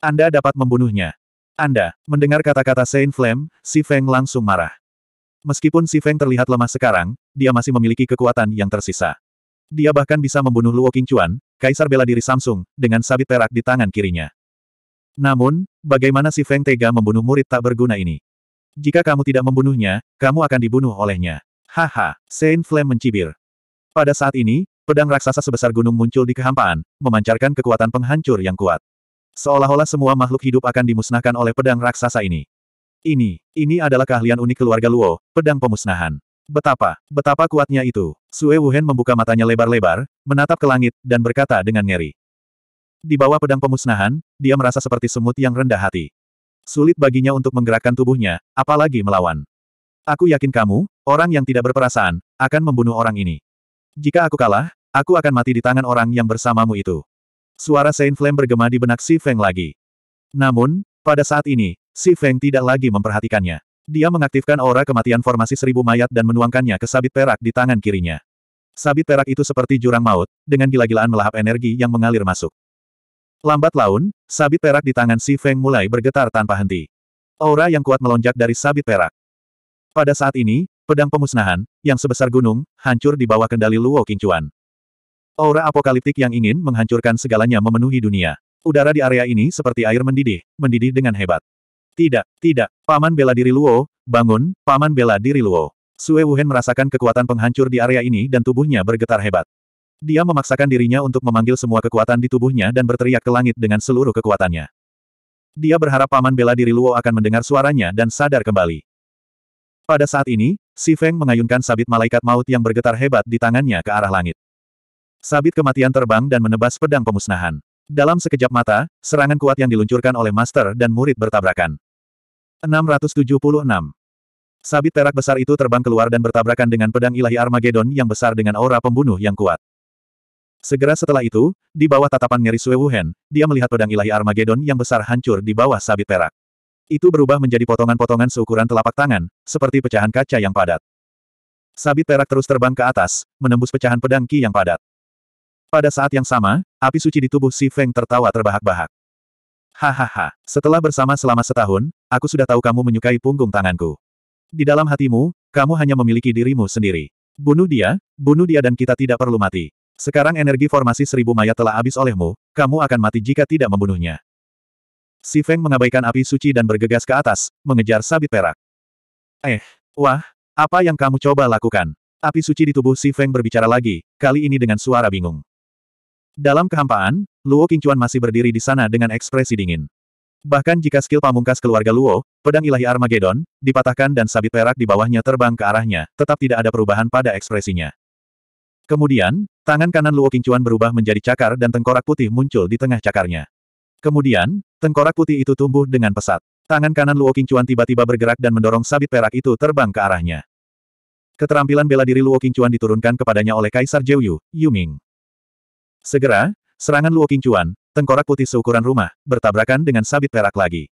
Anda dapat membunuhnya. Anda, mendengar kata-kata Saint Flame, Si Feng langsung marah. Meskipun Si Feng terlihat lemah sekarang, dia masih memiliki kekuatan yang tersisa. Dia bahkan bisa membunuh Luo Qingchuan, Kaisar bela diri Samsung, dengan sabit perak di tangan kirinya. Namun, bagaimana Si Feng tega membunuh murid tak berguna ini? Jika kamu tidak membunuhnya, kamu akan dibunuh olehnya. Haha, Saint Flame mencibir. Pada saat ini, pedang raksasa sebesar gunung muncul di kehampaan, memancarkan kekuatan penghancur yang kuat. Seolah-olah semua makhluk hidup akan dimusnahkan oleh pedang raksasa ini. Ini, ini adalah keahlian unik keluarga Luo, pedang pemusnahan. Betapa, betapa kuatnya itu. Sue Wuhen membuka matanya lebar-lebar, menatap ke langit, dan berkata dengan ngeri. Di bawah pedang pemusnahan, dia merasa seperti semut yang rendah hati. Sulit baginya untuk menggerakkan tubuhnya, apalagi melawan. Aku yakin kamu, orang yang tidak berperasaan, akan membunuh orang ini. Jika aku kalah, aku akan mati di tangan orang yang bersamamu itu. Suara Saint Flame bergema di benak Si Feng lagi. Namun, pada saat ini, Si Feng tidak lagi memperhatikannya. Dia mengaktifkan aura kematian formasi seribu mayat dan menuangkannya ke sabit perak di tangan kirinya. Sabit perak itu seperti jurang maut, dengan gila-gilaan melahap energi yang mengalir masuk. Lambat laun, sabit perak di tangan Si Feng mulai bergetar tanpa henti. Aura yang kuat melonjak dari sabit perak. Pada saat ini, pedang pemusnahan, yang sebesar gunung, hancur di bawah kendali Luo Qingchuan. Aura apokaliptik yang ingin menghancurkan segalanya memenuhi dunia. Udara di area ini seperti air mendidih, mendidih dengan hebat. Tidak, tidak, Paman bela diri Luo, bangun, Paman bela diri Luo. Sue Wuhen merasakan kekuatan penghancur di area ini dan tubuhnya bergetar hebat. Dia memaksakan dirinya untuk memanggil semua kekuatan di tubuhnya dan berteriak ke langit dengan seluruh kekuatannya. Dia berharap paman bela diri Luo akan mendengar suaranya dan sadar kembali. Pada saat ini, Si Feng mengayunkan sabit malaikat maut yang bergetar hebat di tangannya ke arah langit. Sabit kematian terbang dan menebas pedang pemusnahan. Dalam sekejap mata, serangan kuat yang diluncurkan oleh master dan murid bertabrakan. 676. Sabit perak besar itu terbang keluar dan bertabrakan dengan pedang ilahi Armageddon yang besar dengan aura pembunuh yang kuat. Segera setelah itu, di bawah tatapan Ngeri Sue Wuhan, dia melihat pedang ilahi Armageddon yang besar hancur di bawah sabit perak. Itu berubah menjadi potongan-potongan seukuran telapak tangan, seperti pecahan kaca yang padat. Sabit perak terus terbang ke atas, menembus pecahan pedang Ki yang padat. Pada saat yang sama, api suci di tubuh Si Feng tertawa terbahak-bahak. Hahaha, setelah bersama selama setahun, aku sudah tahu kamu menyukai punggung tanganku. Di dalam hatimu, kamu hanya memiliki dirimu sendiri. Bunuh dia, bunuh dia dan kita tidak perlu mati. Sekarang energi formasi seribu mayat telah habis olehmu, kamu akan mati jika tidak membunuhnya. Si Feng mengabaikan api suci dan bergegas ke atas, mengejar sabit perak. Eh, wah, apa yang kamu coba lakukan? Api suci di tubuh Si Feng berbicara lagi, kali ini dengan suara bingung. Dalam kehampaan, Luo Qingchuan masih berdiri di sana dengan ekspresi dingin. Bahkan jika skill pamungkas keluarga Luo, pedang ilahi Armageddon, dipatahkan dan sabit perak di bawahnya terbang ke arahnya, tetap tidak ada perubahan pada ekspresinya. Kemudian, tangan kanan Luo Qingchuan berubah menjadi cakar dan tengkorak putih muncul di tengah cakarnya. Kemudian, tengkorak putih itu tumbuh dengan pesat. Tangan kanan Luo Qingchuan tiba-tiba bergerak dan mendorong sabit perak itu terbang ke arahnya. Keterampilan bela diri Luo Qingchuan diturunkan kepadanya oleh Kaisar Jiuyu, Yuming. Segera, serangan Luo Qingchuan, tengkorak putih seukuran rumah, bertabrakan dengan sabit perak lagi.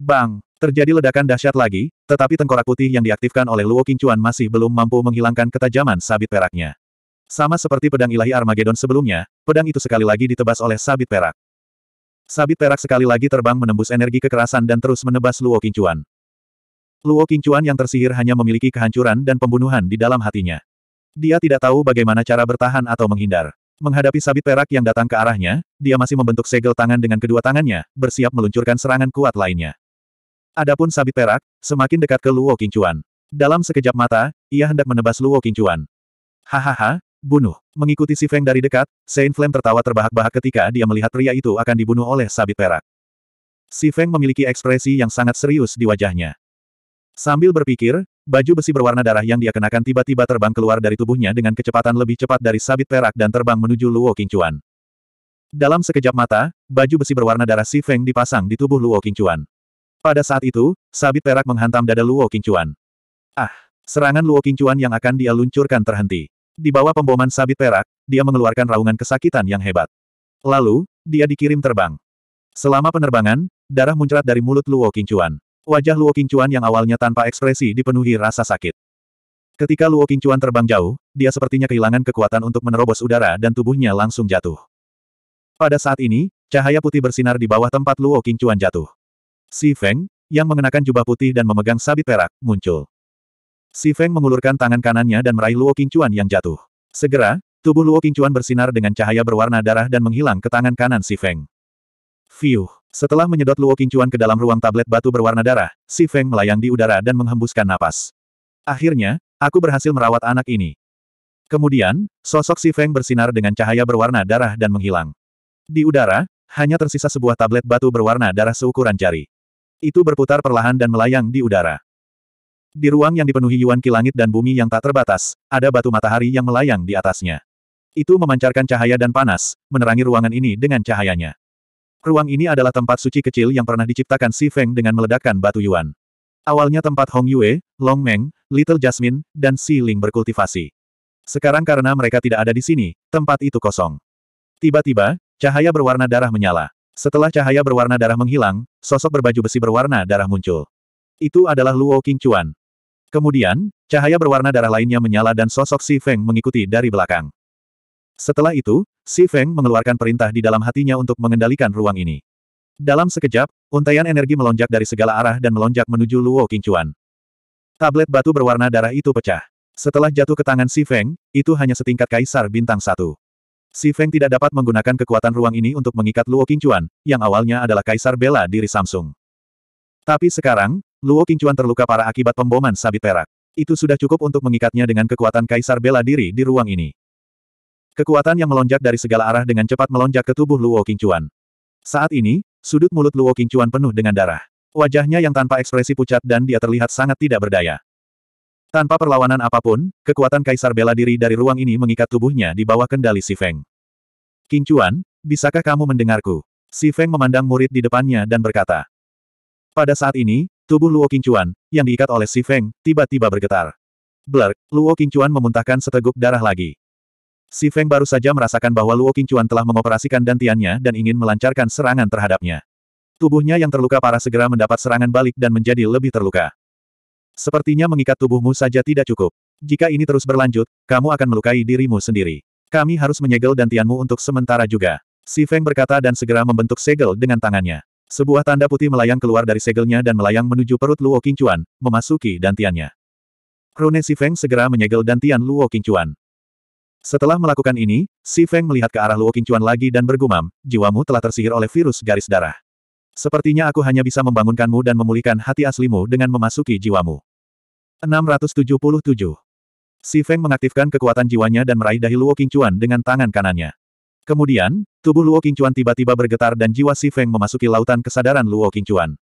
Bang! Terjadi ledakan dahsyat lagi, tetapi tengkorak putih yang diaktifkan oleh Luo Qingchuan masih belum mampu menghilangkan ketajaman sabit peraknya. Sama seperti pedang ilahi Armageddon sebelumnya, pedang itu sekali lagi ditebas oleh sabit perak. Sabit perak sekali lagi terbang menembus energi kekerasan dan terus menebas Luo Qingchuan. Luo Qingchuan yang tersihir hanya memiliki kehancuran dan pembunuhan di dalam hatinya. Dia tidak tahu bagaimana cara bertahan atau menghindar. Menghadapi sabit perak yang datang ke arahnya, dia masih membentuk segel tangan dengan kedua tangannya, bersiap meluncurkan serangan kuat lainnya. Adapun sabit perak, semakin dekat ke Luo Qingchuan. Dalam sekejap mata, ia hendak menebas Luo Qingchuan. Hahaha, Bunuh. Mengikuti si Feng dari dekat, Saint Flame tertawa terbahak-bahak ketika dia melihat pria itu akan dibunuh oleh sabit perak. Si Feng memiliki ekspresi yang sangat serius di wajahnya. Sambil berpikir, baju besi berwarna darah yang dia kenakan tiba-tiba terbang keluar dari tubuhnya dengan kecepatan lebih cepat dari sabit perak dan terbang menuju Luo Qingchuan. Dalam sekejap mata, baju besi berwarna darah Si Feng dipasang di tubuh Luo Qingchuan. Pada saat itu, sabit perak menghantam dada Luo Qingchuan. Ah! Serangan Luo Qingchuan yang akan dia luncurkan terhenti. Di bawah pemboman sabit perak, dia mengeluarkan raungan kesakitan yang hebat. Lalu, dia dikirim terbang. Selama penerbangan, darah muncrat dari mulut Luo Qingchuan. Wajah Luo Qingchuan yang awalnya tanpa ekspresi dipenuhi rasa sakit. Ketika Luo Qingchuan terbang jauh, dia sepertinya kehilangan kekuatan untuk menerobos udara dan tubuhnya langsung jatuh. Pada saat ini, cahaya putih bersinar di bawah tempat Luo Qingchuan jatuh. Si Feng, yang mengenakan jubah putih dan memegang sabit perak, muncul. Si Feng mengulurkan tangan kanannya dan meraih Luo Qingchuan yang jatuh. Segera, tubuh Luo Qingchuan bersinar dengan cahaya berwarna darah dan menghilang ke tangan kanan Si Feng. Fiuh! Setelah menyedot Luo Qingchuan ke dalam ruang tablet batu berwarna darah, Si Feng melayang di udara dan menghembuskan napas. Akhirnya, aku berhasil merawat anak ini. Kemudian, sosok Si Feng bersinar dengan cahaya berwarna darah dan menghilang. Di udara, hanya tersisa sebuah tablet batu berwarna darah seukuran jari. Itu berputar perlahan dan melayang di udara. Di ruang yang dipenuhi Yuan Qi langit dan bumi yang tak terbatas, ada batu matahari yang melayang di atasnya. Itu memancarkan cahaya dan panas, menerangi ruangan ini dengan cahayanya. Ruang ini adalah tempat suci kecil yang pernah diciptakan Si Feng dengan meledakkan batu Yuan. Awalnya tempat Hong Yue, Long Meng, Little Jasmine, dan Si Ling berkultivasi. Sekarang karena mereka tidak ada di sini, tempat itu kosong. Tiba-tiba, cahaya berwarna darah menyala. Setelah cahaya berwarna darah menghilang, sosok berbaju besi berwarna darah muncul. Itu adalah Luo King Chuan, Kemudian, cahaya berwarna darah lainnya menyala dan sosok Si Feng mengikuti dari belakang. Setelah itu, Si Feng mengeluarkan perintah di dalam hatinya untuk mengendalikan ruang ini. Dalam sekejap, untaian energi melonjak dari segala arah dan melonjak menuju Luo Qingchuan. Tablet batu berwarna darah itu pecah. Setelah jatuh ke tangan Si Feng, itu hanya setingkat kaisar bintang satu. Si Feng tidak dapat menggunakan kekuatan ruang ini untuk mengikat Luo Qingchuan, yang awalnya adalah kaisar bela diri Samsung. Tapi sekarang, Luo Qingchuan terluka parah akibat pemboman sabit perak. Itu sudah cukup untuk mengikatnya dengan kekuatan kaisar bela diri di ruang ini. Kekuatan yang melonjak dari segala arah dengan cepat melonjak ke tubuh Luo Qingchuan. Saat ini, sudut mulut Luo Qingchuan penuh dengan darah. Wajahnya yang tanpa ekspresi pucat dan dia terlihat sangat tidak berdaya. Tanpa perlawanan apapun, kekuatan kaisar bela diri dari ruang ini mengikat tubuhnya di bawah kendali Si Feng. Qingchuan, bisakah kamu mendengarku? Si Feng memandang murid di depannya dan berkata. Pada saat ini, Tubuh Luo Qingchuan, yang diikat oleh Si Feng, tiba-tiba bergetar. Blur, Luo Qingchuan memuntahkan seteguk darah lagi. Si Feng baru saja merasakan bahwa Luo Qingchuan telah mengoperasikan dantiannya dan ingin melancarkan serangan terhadapnya. Tubuhnya yang terluka parah segera mendapat serangan balik dan menjadi lebih terluka. Sepertinya mengikat tubuhmu saja tidak cukup. Jika ini terus berlanjut, kamu akan melukai dirimu sendiri. Kami harus menyegel dantianmu untuk sementara juga. Si Feng berkata dan segera membentuk segel dengan tangannya. Sebuah tanda putih melayang keluar dari segelnya dan melayang menuju perut Luo Qingchuan, memasuki dantiannya. Rune Feng segera menyegel dantian Luo Qingchuan. Setelah melakukan ini, Si Feng melihat ke arah Luo Qingchuan lagi dan bergumam, jiwamu telah tersihir oleh virus garis darah. Sepertinya aku hanya bisa membangunkanmu dan memulihkan hati aslimu dengan memasuki jiwamu. 677. Feng mengaktifkan kekuatan jiwanya dan meraih dahi Luo Qingchuan dengan tangan kanannya. Kemudian, tubuh Luo Qingchuan tiba-tiba bergetar dan jiwa Si Feng memasuki lautan kesadaran Luo Qingchuan.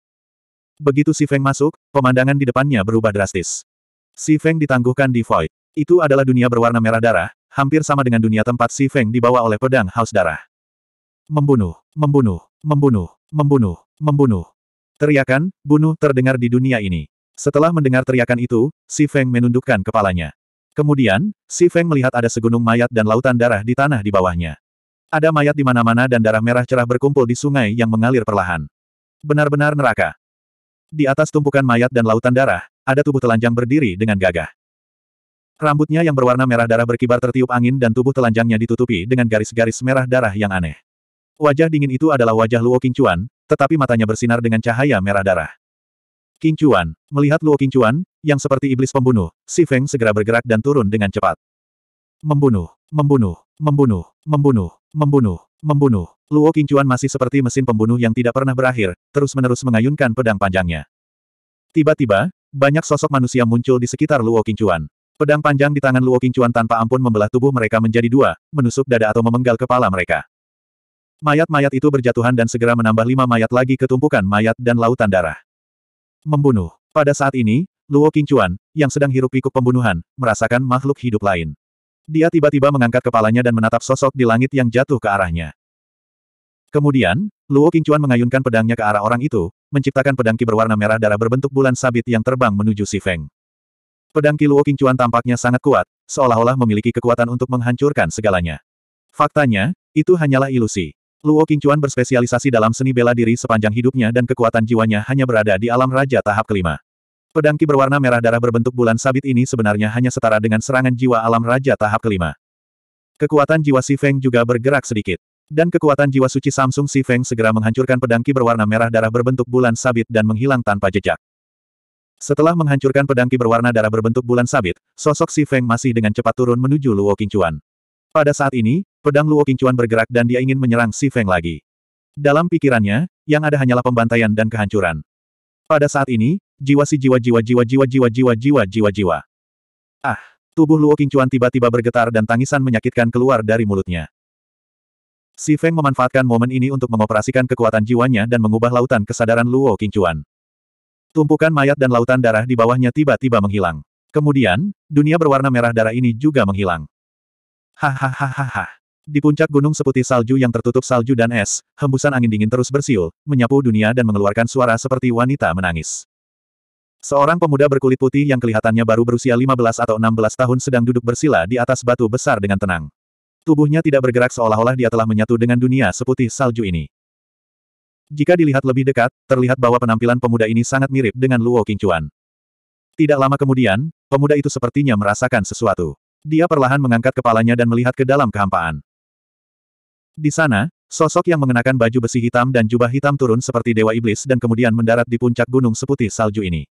Begitu Si Feng masuk, pemandangan di depannya berubah drastis. Si Feng ditangguhkan di Void. Itu adalah dunia berwarna merah darah, hampir sama dengan dunia tempat Si Feng dibawa oleh pedang haus darah. Membunuh, membunuh, membunuh, membunuh, membunuh. Teriakan, bunuh terdengar di dunia ini. Setelah mendengar teriakan itu, Si Feng menundukkan kepalanya. Kemudian, Si Feng melihat ada segunung mayat dan lautan darah di tanah di bawahnya. Ada mayat di mana-mana dan darah merah cerah berkumpul di sungai yang mengalir perlahan. Benar-benar neraka. Di atas tumpukan mayat dan lautan darah, ada tubuh telanjang berdiri dengan gagah. Rambutnya yang berwarna merah darah berkibar tertiup angin dan tubuh telanjangnya ditutupi dengan garis-garis merah darah yang aneh. Wajah dingin itu adalah wajah Luo Qingchuan, tetapi matanya bersinar dengan cahaya merah darah. Qingchuan, melihat Luo Qingchuan, yang seperti iblis pembunuh, Si Feng segera bergerak dan turun dengan cepat. Membunuh. Membunuh, membunuh, membunuh, membunuh, membunuh. Luo Qingchuan masih seperti mesin pembunuh yang tidak pernah berakhir, terus-menerus mengayunkan pedang panjangnya. Tiba-tiba, banyak sosok manusia muncul di sekitar Luo Qingchuan. Pedang panjang di tangan Luo Qingchuan tanpa ampun membelah tubuh mereka menjadi dua, menusuk dada atau memenggal kepala mereka. Mayat-mayat itu berjatuhan dan segera menambah lima mayat lagi ke tumpukan mayat dan lautan darah. Membunuh. Pada saat ini, Luo Qingchuan, yang sedang hiruk pikuk pembunuhan, merasakan makhluk hidup lain. Dia tiba-tiba mengangkat kepalanya dan menatap sosok di langit yang jatuh ke arahnya. Kemudian, Luo Qingchuan mengayunkan pedangnya ke arah orang itu, menciptakan pedangki berwarna merah darah berbentuk bulan sabit yang terbang menuju Si Feng. Pedang ki Luo Qingchuan tampaknya sangat kuat, seolah-olah memiliki kekuatan untuk menghancurkan segalanya. Faktanya, itu hanyalah ilusi. Luo Qingchuan berspesialisasi dalam seni bela diri sepanjang hidupnya dan kekuatan jiwanya hanya berada di alam raja tahap kelima. Pedangki berwarna merah darah berbentuk bulan sabit ini sebenarnya hanya setara dengan serangan jiwa alam raja tahap kelima. Kekuatan jiwa Si Feng juga bergerak sedikit. Dan kekuatan jiwa suci Samsung Si Feng segera menghancurkan pedangki berwarna merah darah berbentuk bulan sabit dan menghilang tanpa jejak. Setelah menghancurkan pedangki berwarna darah berbentuk bulan sabit, sosok Si Feng masih dengan cepat turun menuju Luo Qingchuan. Pada saat ini, pedang Luo Qingchuan bergerak dan dia ingin menyerang Si Feng lagi. Dalam pikirannya, yang ada hanyalah pembantaian dan kehancuran. Pada saat ini, Jiwa si jiwa jiwa jiwa jiwa jiwa jiwa jiwa jiwa jiwa. Ah, tubuh Luo Qingchuan tiba-tiba bergetar dan tangisan menyakitkan keluar dari mulutnya. Si Feng memanfaatkan momen ini untuk mengoperasikan kekuatan jiwanya dan mengubah lautan kesadaran Luo Qingchuan. Tumpukan mayat dan lautan darah di bawahnya tiba-tiba menghilang. Kemudian, dunia berwarna merah darah ini juga menghilang. Hahaha. Di puncak gunung seputih salju yang tertutup salju dan es, hembusan angin dingin terus bersiul, menyapu dunia dan mengeluarkan suara seperti wanita menangis. Seorang pemuda berkulit putih yang kelihatannya baru berusia 15 atau 16 tahun sedang duduk bersila di atas batu besar dengan tenang. Tubuhnya tidak bergerak seolah-olah dia telah menyatu dengan dunia seputih salju ini. Jika dilihat lebih dekat, terlihat bahwa penampilan pemuda ini sangat mirip dengan Luo Qingchuan. Tidak lama kemudian, pemuda itu sepertinya merasakan sesuatu. Dia perlahan mengangkat kepalanya dan melihat ke dalam kehampaan. Di sana, sosok yang mengenakan baju besi hitam dan jubah hitam turun seperti dewa iblis dan kemudian mendarat di puncak gunung seputih salju ini.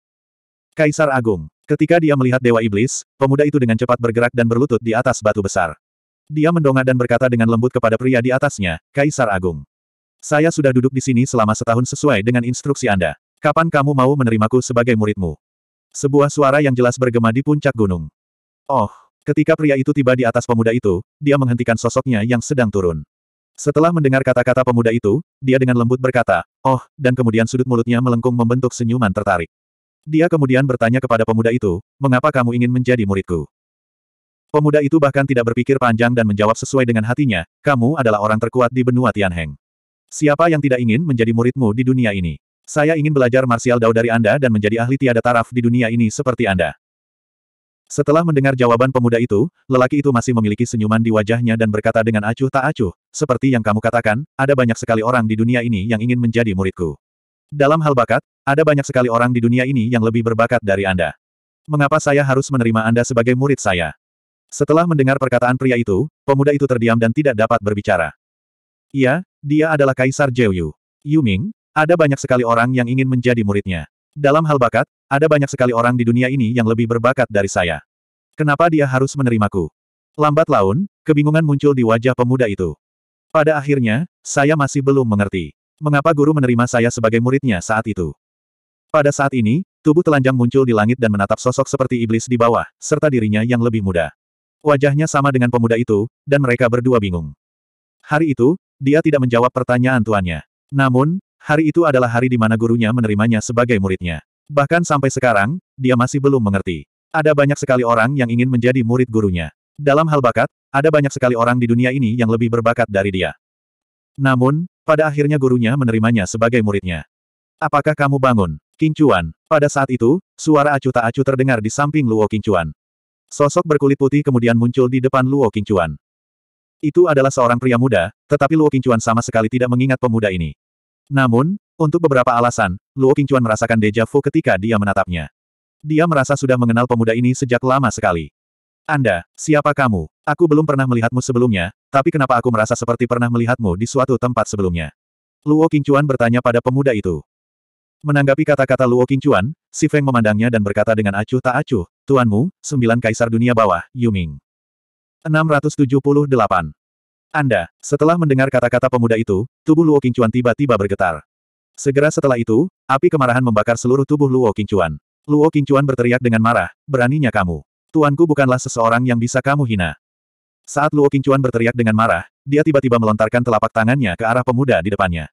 Kaisar Agung. Ketika dia melihat Dewa Iblis, pemuda itu dengan cepat bergerak dan berlutut di atas batu besar. Dia mendongak dan berkata dengan lembut kepada pria di atasnya, Kaisar Agung. Saya sudah duduk di sini selama setahun sesuai dengan instruksi Anda. Kapan kamu mau menerimaku sebagai muridmu? Sebuah suara yang jelas bergema di puncak gunung. Oh, ketika pria itu tiba di atas pemuda itu, dia menghentikan sosoknya yang sedang turun. Setelah mendengar kata-kata pemuda itu, dia dengan lembut berkata, oh, dan kemudian sudut mulutnya melengkung membentuk senyuman tertarik. Dia kemudian bertanya kepada pemuda itu, mengapa kamu ingin menjadi muridku? Pemuda itu bahkan tidak berpikir panjang dan menjawab sesuai dengan hatinya, kamu adalah orang terkuat di benua Tianheng. Siapa yang tidak ingin menjadi muridmu di dunia ini? Saya ingin belajar martial dao dari Anda dan menjadi ahli tiada taraf di dunia ini seperti Anda. Setelah mendengar jawaban pemuda itu, lelaki itu masih memiliki senyuman di wajahnya dan berkata dengan acuh tak acuh, seperti yang kamu katakan, ada banyak sekali orang di dunia ini yang ingin menjadi muridku. Dalam hal bakat, ada banyak sekali orang di dunia ini yang lebih berbakat dari Anda. Mengapa saya harus menerima Anda sebagai murid saya? Setelah mendengar perkataan pria itu, pemuda itu terdiam dan tidak dapat berbicara. Iya, dia adalah Kaisar Jeoyu. Yu Ming, ada banyak sekali orang yang ingin menjadi muridnya. Dalam hal bakat, ada banyak sekali orang di dunia ini yang lebih berbakat dari saya. Kenapa dia harus menerimaku? Lambat laun, kebingungan muncul di wajah pemuda itu. Pada akhirnya, saya masih belum mengerti mengapa guru menerima saya sebagai muridnya saat itu. Pada saat ini, tubuh telanjang muncul di langit dan menatap sosok seperti iblis di bawah, serta dirinya yang lebih muda. Wajahnya sama dengan pemuda itu, dan mereka berdua bingung. Hari itu, dia tidak menjawab pertanyaan tuannya. Namun, hari itu adalah hari di mana gurunya menerimanya sebagai muridnya. Bahkan sampai sekarang, dia masih belum mengerti. Ada banyak sekali orang yang ingin menjadi murid gurunya. Dalam hal bakat, ada banyak sekali orang di dunia ini yang lebih berbakat dari dia. Namun, pada akhirnya gurunya menerimanya sebagai muridnya. Apakah kamu bangun, King Pada saat itu, suara acu tak acuh terdengar di samping Luo King Sosok berkulit putih kemudian muncul di depan Luo King Itu adalah seorang pria muda, tetapi Luo King sama sekali tidak mengingat pemuda ini. Namun, untuk beberapa alasan, Luo King merasakan deja vu ketika dia menatapnya. Dia merasa sudah mengenal pemuda ini sejak lama sekali. Anda, siapa kamu? Aku belum pernah melihatmu sebelumnya, tapi kenapa aku merasa seperti pernah melihatmu di suatu tempat sebelumnya? Luo Qingchuan bertanya pada pemuda itu. Menanggapi kata-kata Luo Qingchuan, Si Feng memandangnya dan berkata dengan acuh tak acuh, Tuanmu, sembilan kaisar dunia bawah, Yuming. 678. Anda, setelah mendengar kata-kata pemuda itu, tubuh Luo Qingchuan tiba-tiba bergetar. Segera setelah itu, api kemarahan membakar seluruh tubuh Luo Qingchuan. Luo Qingchuan berteriak dengan marah, beraninya kamu. Tuanku bukanlah seseorang yang bisa kamu hina. Saat Luo Qingchuan berteriak dengan marah, dia tiba-tiba melontarkan telapak tangannya ke arah pemuda di depannya.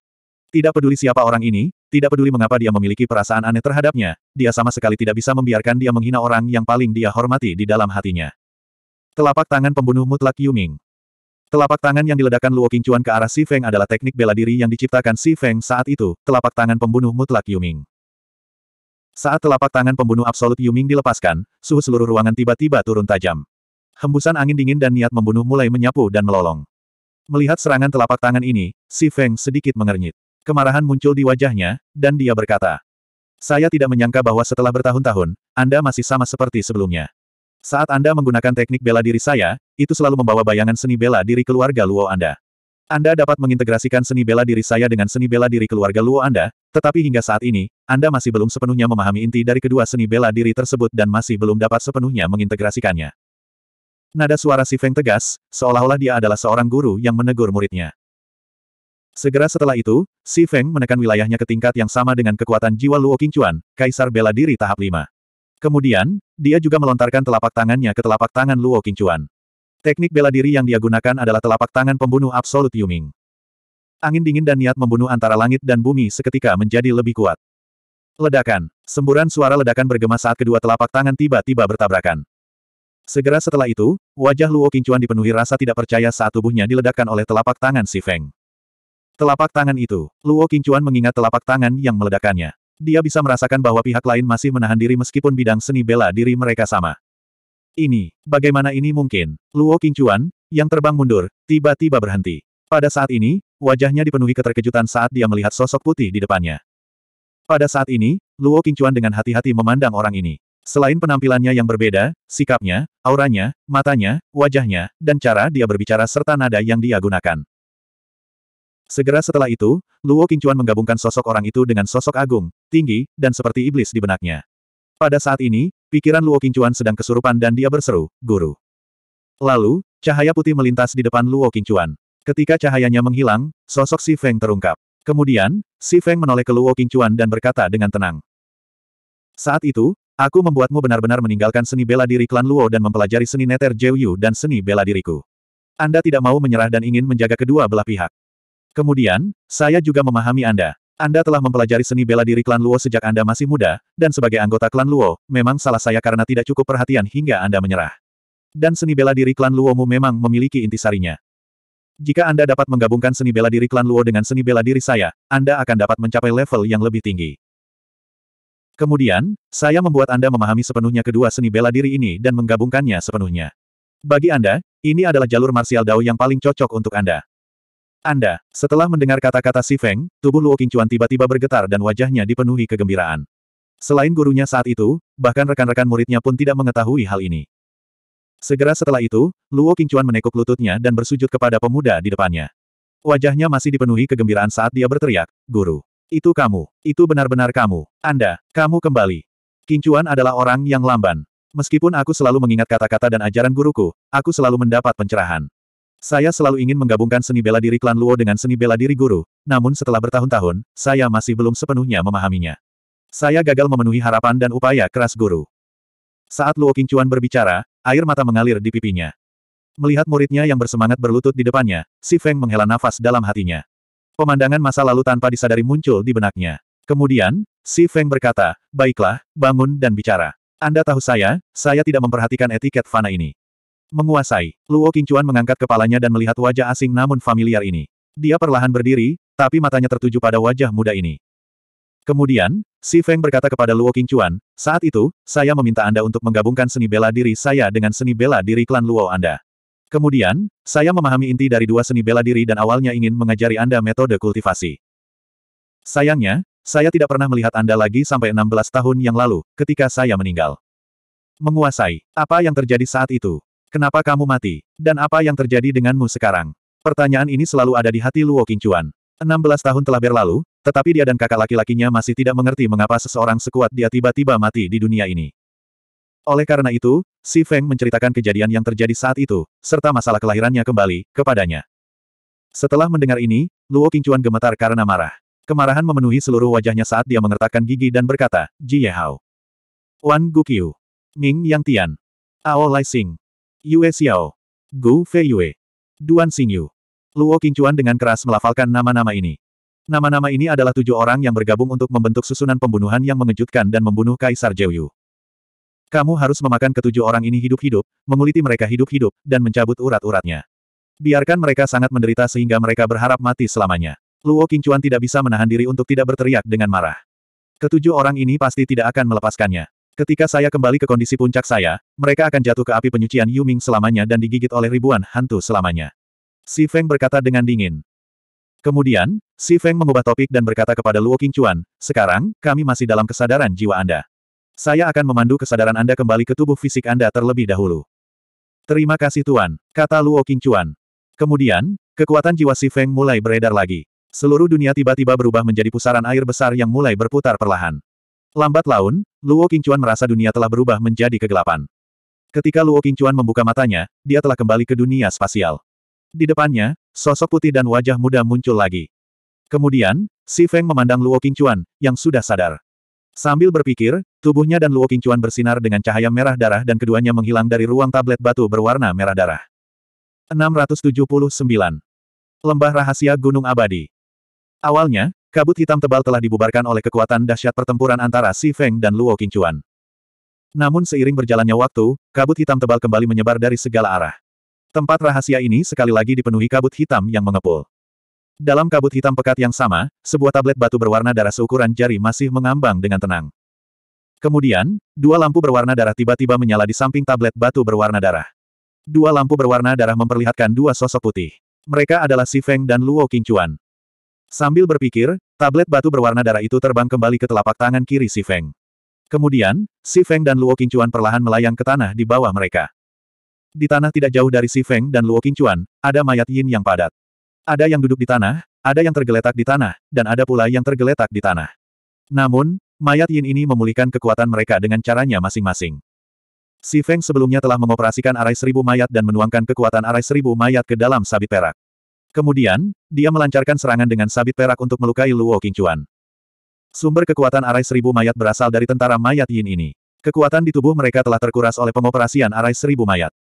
Tidak peduli siapa orang ini, tidak peduli mengapa dia memiliki perasaan aneh terhadapnya, dia sama sekali tidak bisa membiarkan dia menghina orang yang paling dia hormati di dalam hatinya. Telapak tangan pembunuh mutlak Yuming. Telapak tangan yang diledakkan Luo Qingchuan ke arah Si Feng adalah teknik bela diri yang diciptakan Si Feng saat itu, telapak tangan pembunuh mutlak Yuming. Saat telapak tangan pembunuh absolut Yuming dilepaskan, suhu seluruh ruangan tiba-tiba turun tajam. Hembusan angin dingin dan niat membunuh mulai menyapu dan melolong. Melihat serangan telapak tangan ini, Si Feng sedikit mengernyit. Kemarahan muncul di wajahnya, dan dia berkata, Saya tidak menyangka bahwa setelah bertahun-tahun, Anda masih sama seperti sebelumnya. Saat Anda menggunakan teknik bela diri saya, itu selalu membawa bayangan seni bela diri keluarga Luo Anda. Anda dapat mengintegrasikan seni bela diri saya dengan seni bela diri keluarga Luo Anda, tetapi hingga saat ini, Anda masih belum sepenuhnya memahami inti dari kedua seni bela diri tersebut dan masih belum dapat sepenuhnya mengintegrasikannya. Nada suara Si Feng tegas, seolah-olah dia adalah seorang guru yang menegur muridnya. Segera setelah itu, Si Feng menekan wilayahnya ke tingkat yang sama dengan kekuatan jiwa Luo Qingchuan, Kaisar Bela Diri tahap 5. Kemudian, dia juga melontarkan telapak tangannya ke telapak tangan Luo Qingchuan. Teknik bela diri yang dia gunakan adalah telapak tangan pembunuh absolut Yuming. Angin dingin dan niat membunuh antara langit dan bumi seketika menjadi lebih kuat. Ledakan. Semburan suara ledakan bergema saat kedua telapak tangan tiba-tiba bertabrakan. Segera setelah itu, wajah Luo Qingchuan dipenuhi rasa tidak percaya saat tubuhnya diledakkan oleh telapak tangan si Feng. Telapak tangan itu, Luo Qingchuan mengingat telapak tangan yang meledakannya. Dia bisa merasakan bahwa pihak lain masih menahan diri meskipun bidang seni bela diri mereka sama. Ini, bagaimana ini mungkin? Luo Qingchuan, yang terbang mundur, tiba-tiba berhenti. Pada saat ini, wajahnya dipenuhi keterkejutan saat dia melihat sosok putih di depannya. Pada saat ini, Luo Qingchuan dengan hati-hati memandang orang ini. Selain penampilannya yang berbeda, sikapnya, auranya, matanya, wajahnya, dan cara dia berbicara serta nada yang dia gunakan. Segera setelah itu, Luo Qingchuan menggabungkan sosok orang itu dengan sosok agung, tinggi, dan seperti iblis di benaknya. Pada saat ini, pikiran Luo Qingchuan sedang kesurupan dan dia berseru, Guru. Lalu, cahaya putih melintas di depan Luo Qingchuan. Ketika cahayanya menghilang, sosok Si Feng terungkap. Kemudian, Si Feng menoleh ke Luo Qingchuan dan berkata dengan tenang. Saat itu, aku membuatmu benar-benar meninggalkan seni bela diri klan Luo dan mempelajari seni neter Jiu Yu dan seni bela diriku. Anda tidak mau menyerah dan ingin menjaga kedua belah pihak. Kemudian, saya juga memahami Anda. Anda telah mempelajari seni bela diri klan Luo sejak Anda masih muda, dan sebagai anggota klan Luo, memang salah saya karena tidak cukup perhatian hingga Anda menyerah. Dan seni bela diri klan luo memang memiliki intisarinya. Jika Anda dapat menggabungkan seni bela diri klan Luo dengan seni bela diri saya, Anda akan dapat mencapai level yang lebih tinggi. Kemudian, saya membuat Anda memahami sepenuhnya kedua seni bela diri ini dan menggabungkannya sepenuhnya. Bagi Anda, ini adalah jalur martial Dao yang paling cocok untuk Anda. Anda, setelah mendengar kata-kata Si Feng, tubuh Luo Qingchuan tiba-tiba bergetar dan wajahnya dipenuhi kegembiraan. Selain gurunya saat itu, bahkan rekan-rekan muridnya pun tidak mengetahui hal ini. Segera setelah itu, Luo Qingchuan menekuk lututnya dan bersujud kepada pemuda di depannya. Wajahnya masih dipenuhi kegembiraan saat dia berteriak, Guru, itu kamu, itu benar-benar kamu, Anda, kamu kembali. Qingchuan adalah orang yang lamban. Meskipun aku selalu mengingat kata-kata dan ajaran guruku, aku selalu mendapat pencerahan. Saya selalu ingin menggabungkan seni bela diri klan Luo dengan seni bela diri guru, namun setelah bertahun-tahun, saya masih belum sepenuhnya memahaminya. Saya gagal memenuhi harapan dan upaya keras guru. Saat Luo Qingchuan berbicara, air mata mengalir di pipinya. Melihat muridnya yang bersemangat berlutut di depannya, si Feng menghela nafas dalam hatinya. Pemandangan masa lalu tanpa disadari muncul di benaknya. Kemudian, si Feng berkata, Baiklah, bangun dan bicara. Anda tahu saya, saya tidak memperhatikan etiket fana ini. Menguasai, Luo Qingchuan mengangkat kepalanya dan melihat wajah asing namun familiar ini. Dia perlahan berdiri, tapi matanya tertuju pada wajah muda ini. Kemudian, Si Feng berkata kepada Luo Qingchuan, saat itu, saya meminta Anda untuk menggabungkan seni bela diri saya dengan seni bela diri klan Luo Anda. Kemudian, saya memahami inti dari dua seni bela diri dan awalnya ingin mengajari Anda metode kultivasi. Sayangnya, saya tidak pernah melihat Anda lagi sampai 16 tahun yang lalu, ketika saya meninggal. Menguasai, apa yang terjadi saat itu? Kenapa kamu mati? Dan apa yang terjadi denganmu sekarang? Pertanyaan ini selalu ada di hati Luo Qingchuan. 16 tahun telah berlalu, tetapi dia dan kakak laki-lakinya masih tidak mengerti mengapa seseorang sekuat dia tiba-tiba mati di dunia ini. Oleh karena itu, Si Feng menceritakan kejadian yang terjadi saat itu, serta masalah kelahirannya kembali, kepadanya. Setelah mendengar ini, Luo Qingchuan gemetar karena marah. Kemarahan memenuhi seluruh wajahnya saat dia mengertakkan gigi dan berkata, Ji Yehao. Wan Guqiu. Ming Yang Tian. Ao Lai Xing. Yue Xiao. Gu Fei Yue. Duan Xingyu. Luo Qingchuan dengan keras melafalkan nama-nama ini. Nama-nama ini adalah tujuh orang yang bergabung untuk membentuk susunan pembunuhan yang mengejutkan dan membunuh Kaisar Jeyu. Kamu harus memakan ketujuh orang ini hidup-hidup, menguliti mereka hidup-hidup, dan mencabut urat-uratnya. Biarkan mereka sangat menderita sehingga mereka berharap mati selamanya. Luo Qingchuan tidak bisa menahan diri untuk tidak berteriak dengan marah. Ketujuh orang ini pasti tidak akan melepaskannya. Ketika saya kembali ke kondisi puncak saya, mereka akan jatuh ke api penyucian Yuming selamanya dan digigit oleh ribuan hantu selamanya. Si Feng berkata dengan dingin. Kemudian, Si Feng mengubah topik dan berkata kepada Luo Qingchuan, sekarang, kami masih dalam kesadaran jiwa Anda. Saya akan memandu kesadaran Anda kembali ke tubuh fisik Anda terlebih dahulu. Terima kasih Tuan, kata Luo Qingchuan. Kemudian, kekuatan jiwa Si Feng mulai beredar lagi. Seluruh dunia tiba-tiba berubah menjadi pusaran air besar yang mulai berputar perlahan. Lambat laun, Luo Qingchuan merasa dunia telah berubah menjadi kegelapan. Ketika Luo Qingchuan membuka matanya, dia telah kembali ke dunia spasial. Di depannya, sosok putih dan wajah muda muncul lagi. Kemudian, Si Feng memandang Luo Qingchuan, yang sudah sadar. Sambil berpikir, tubuhnya dan Luo Qingchuan bersinar dengan cahaya merah darah dan keduanya menghilang dari ruang tablet batu berwarna merah darah. 679. Lembah Rahasia Gunung Abadi Awalnya, Kabut hitam tebal telah dibubarkan oleh kekuatan dahsyat pertempuran antara Si Feng dan Luo Qingchuan. Namun seiring berjalannya waktu, kabut hitam tebal kembali menyebar dari segala arah. Tempat rahasia ini sekali lagi dipenuhi kabut hitam yang mengepul. Dalam kabut hitam pekat yang sama, sebuah tablet batu berwarna darah seukuran jari masih mengambang dengan tenang. Kemudian, dua lampu berwarna darah tiba-tiba menyala di samping tablet batu berwarna darah. Dua lampu berwarna darah memperlihatkan dua sosok putih. Mereka adalah Si Feng dan Luo Qingchuan. Sambil berpikir, tablet batu berwarna darah itu terbang kembali ke telapak tangan kiri Si Feng. Kemudian, Si Feng dan Luo Qingchuan perlahan melayang ke tanah di bawah mereka. Di tanah tidak jauh dari Si Feng dan Luo Qingchuan, ada mayat yin yang padat. Ada yang duduk di tanah, ada yang tergeletak di tanah, dan ada pula yang tergeletak di tanah. Namun, mayat yin ini memulihkan kekuatan mereka dengan caranya masing-masing. Si Feng sebelumnya telah mengoperasikan arai seribu mayat dan menuangkan kekuatan arai seribu mayat ke dalam sabit perak. Kemudian, dia melancarkan serangan dengan sabit perak untuk melukai Luo Qingchuan. Sumber kekuatan arai seribu mayat berasal dari tentara mayat Yin ini. Kekuatan di tubuh mereka telah terkuras oleh pengoperasian arai seribu mayat.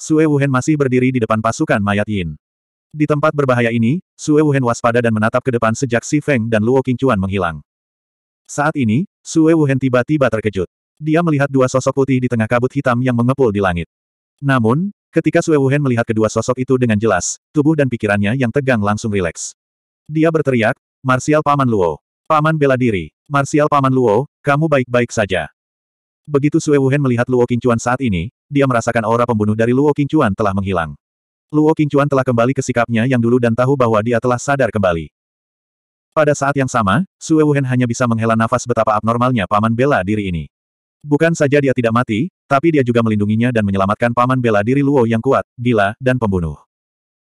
Sue Wuhen masih berdiri di depan pasukan mayat Yin. Di tempat berbahaya ini, Sue Wuhen waspada dan menatap ke depan sejak Si Feng dan Luo Qingchuan menghilang. Saat ini, Sue Wuhen tiba-tiba terkejut. Dia melihat dua sosok putih di tengah kabut hitam yang mengepul di langit. Namun, Ketika Sue Wuhan melihat kedua sosok itu dengan jelas, tubuh dan pikirannya yang tegang langsung rileks. Dia berteriak, Marsial Paman Luo. Paman bela diri. Marsial Paman Luo, kamu baik-baik saja. Begitu Sue Wuhan melihat Luo Qingchuan saat ini, dia merasakan aura pembunuh dari Luo Qingchuan telah menghilang. Luo Qingchuan telah kembali ke sikapnya yang dulu dan tahu bahwa dia telah sadar kembali. Pada saat yang sama, Sue Wuhan hanya bisa menghela nafas betapa abnormalnya paman bela diri ini. Bukan saja dia tidak mati, tapi dia juga melindunginya dan menyelamatkan paman bela diri Luo yang kuat, gila, dan pembunuh.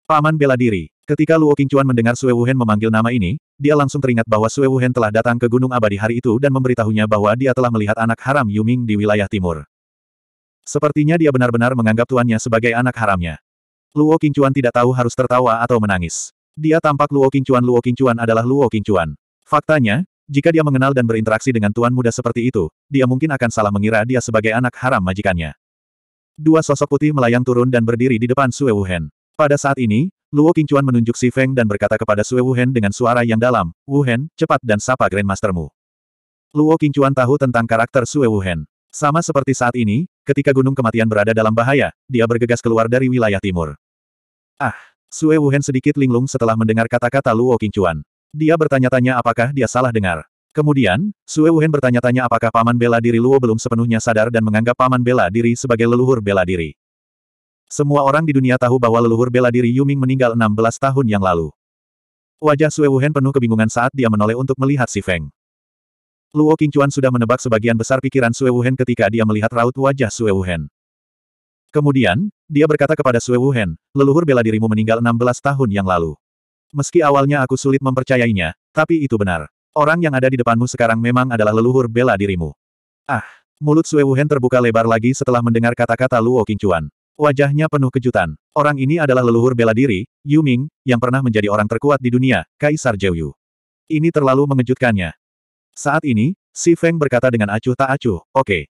Paman bela diri. Ketika Luo Qingchuan mendengar Sue Wuhen memanggil nama ini, dia langsung teringat bahwa Sue Wuhen telah datang ke Gunung Abadi hari itu dan memberitahunya bahwa dia telah melihat anak haram Yuming di wilayah timur. Sepertinya dia benar-benar menganggap tuannya sebagai anak haramnya. Luo Qingchuan tidak tahu harus tertawa atau menangis. Dia tampak Luo Qingchuan Luo Qingchuan adalah Luo Qingchuan. Faktanya, jika dia mengenal dan berinteraksi dengan tuan muda seperti itu, dia mungkin akan salah mengira dia sebagai anak haram majikannya. Dua sosok putih melayang turun dan berdiri di depan Sue Wuhan. Pada saat ini, Luo Qingchuan menunjuk Si Feng dan berkata kepada Sue Wuhan dengan suara yang dalam, Wuhan, cepat dan sapa Grandmastermu. Luo Qingchuan tahu tentang karakter Sue Wuhan. Sama seperti saat ini, ketika Gunung Kematian berada dalam bahaya, dia bergegas keluar dari wilayah timur. Ah! Sue Wuhan sedikit linglung setelah mendengar kata-kata Luo Qingchuan. Dia bertanya-tanya apakah dia salah dengar. Kemudian, Sue Wuhen bertanya-tanya apakah paman bela diri Luo belum sepenuhnya sadar dan menganggap paman bela diri sebagai leluhur bela diri. Semua orang di dunia tahu bahwa leluhur bela diri Yuming meninggal 16 tahun yang lalu. Wajah Sue Wuhen penuh kebingungan saat dia menoleh untuk melihat si Feng. Luo Qingchuan sudah menebak sebagian besar pikiran Sue Wuhen ketika dia melihat raut wajah Sue Wuhen. Kemudian, dia berkata kepada Sue Wuhen, leluhur bela dirimu meninggal 16 tahun yang lalu. Meski awalnya aku sulit mempercayainya, tapi itu benar. Orang yang ada di depanmu sekarang memang adalah leluhur bela dirimu. Ah, mulut Sue Wuhan terbuka lebar lagi setelah mendengar kata-kata Luo Qingchuan. Wajahnya penuh kejutan. Orang ini adalah leluhur bela diri, Yu Ming, yang pernah menjadi orang terkuat di dunia, Kaisar Yu. Ini terlalu mengejutkannya. Saat ini, Si Feng berkata dengan acuh tak acuh, oke. Okay.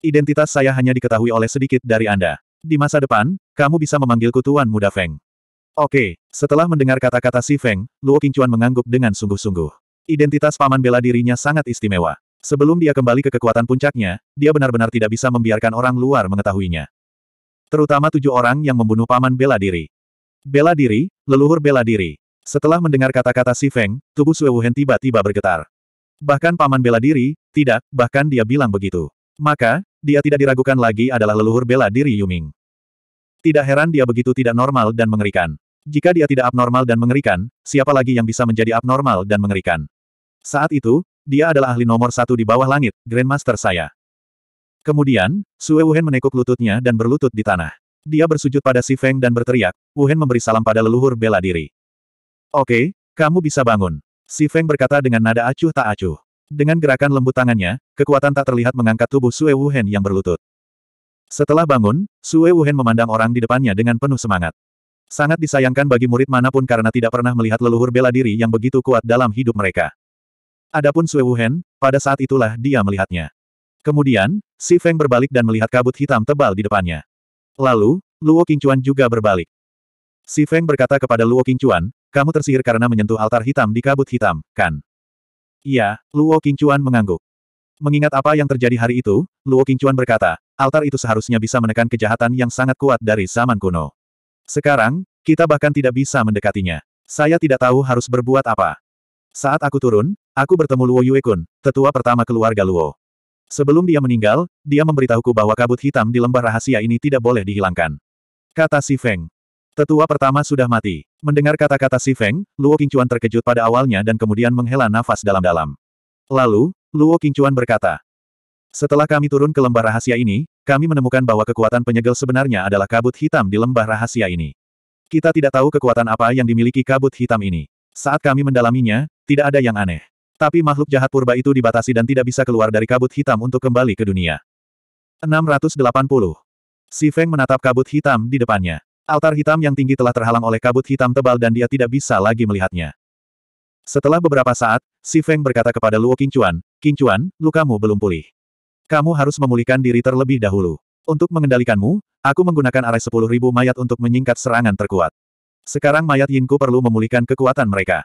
Identitas saya hanya diketahui oleh sedikit dari Anda. Di masa depan, kamu bisa memanggilku Tuan Muda Feng. Oke, setelah mendengar kata-kata Si Feng, Luo Qingchuan mengangguk dengan sungguh-sungguh. Identitas paman bela dirinya sangat istimewa. Sebelum dia kembali ke kekuatan puncaknya, dia benar-benar tidak bisa membiarkan orang luar mengetahuinya. Terutama tujuh orang yang membunuh paman bela diri. Bela diri, leluhur bela diri. Setelah mendengar kata-kata Si Feng, tubuh Sue Wuhen tiba-tiba bergetar. Bahkan paman bela diri, tidak, bahkan dia bilang begitu. Maka, dia tidak diragukan lagi adalah leluhur bela diri Yuming. Tidak heran dia begitu tidak normal dan mengerikan. Jika dia tidak abnormal dan mengerikan, siapa lagi yang bisa menjadi abnormal dan mengerikan? Saat itu, dia adalah ahli nomor satu di bawah langit, Grandmaster saya. Kemudian, Sue Wuhan menekuk lututnya dan berlutut di tanah. Dia bersujud pada Si Feng dan berteriak, Wuhan memberi salam pada leluhur bela diri. Oke, kamu bisa bangun. Si Feng berkata dengan nada acuh tak acuh. Dengan gerakan lembut tangannya, kekuatan tak terlihat mengangkat tubuh Sue Wuhan yang berlutut. Setelah bangun, Sue Wuhan memandang orang di depannya dengan penuh semangat. Sangat disayangkan bagi murid manapun karena tidak pernah melihat leluhur bela diri yang begitu kuat dalam hidup mereka. Adapun Sui Wuhen, pada saat itulah dia melihatnya. Kemudian, Si Feng berbalik dan melihat kabut hitam tebal di depannya. Lalu, Luo Qingchuan juga berbalik. Si Feng berkata kepada Luo Qingchuan, kamu tersihir karena menyentuh altar hitam di kabut hitam, kan? Iya, Luo Qingchuan mengangguk. Mengingat apa yang terjadi hari itu, Luo Qingchuan berkata, altar itu seharusnya bisa menekan kejahatan yang sangat kuat dari zaman kuno. Sekarang, kita bahkan tidak bisa mendekatinya. Saya tidak tahu harus berbuat apa. Saat aku turun, aku bertemu Luo Yuekun, tetua pertama keluarga Luo. Sebelum dia meninggal, dia memberitahuku bahwa kabut hitam di lembah rahasia ini tidak boleh dihilangkan. Kata Si Feng. Tetua pertama sudah mati. Mendengar kata-kata Si Feng, Luo Qingchuan terkejut pada awalnya dan kemudian menghela nafas dalam-dalam. Lalu, Luo Qingchuan berkata, setelah kami turun ke lembah rahasia ini, kami menemukan bahwa kekuatan penyegel sebenarnya adalah kabut hitam di lembah rahasia ini. Kita tidak tahu kekuatan apa yang dimiliki kabut hitam ini. Saat kami mendalaminya, tidak ada yang aneh. Tapi makhluk jahat purba itu dibatasi dan tidak bisa keluar dari kabut hitam untuk kembali ke dunia. 680. Si Feng menatap kabut hitam di depannya. Altar hitam yang tinggi telah terhalang oleh kabut hitam tebal dan dia tidak bisa lagi melihatnya. Setelah beberapa saat, Si Feng berkata kepada Luo Qingchuan, Qingchuan, lukamu belum pulih. Kamu harus memulihkan diri terlebih dahulu. Untuk mengendalikanmu, aku menggunakan arai 10.000 mayat untuk menyingkat serangan terkuat. Sekarang mayat Yinku perlu memulihkan kekuatan mereka.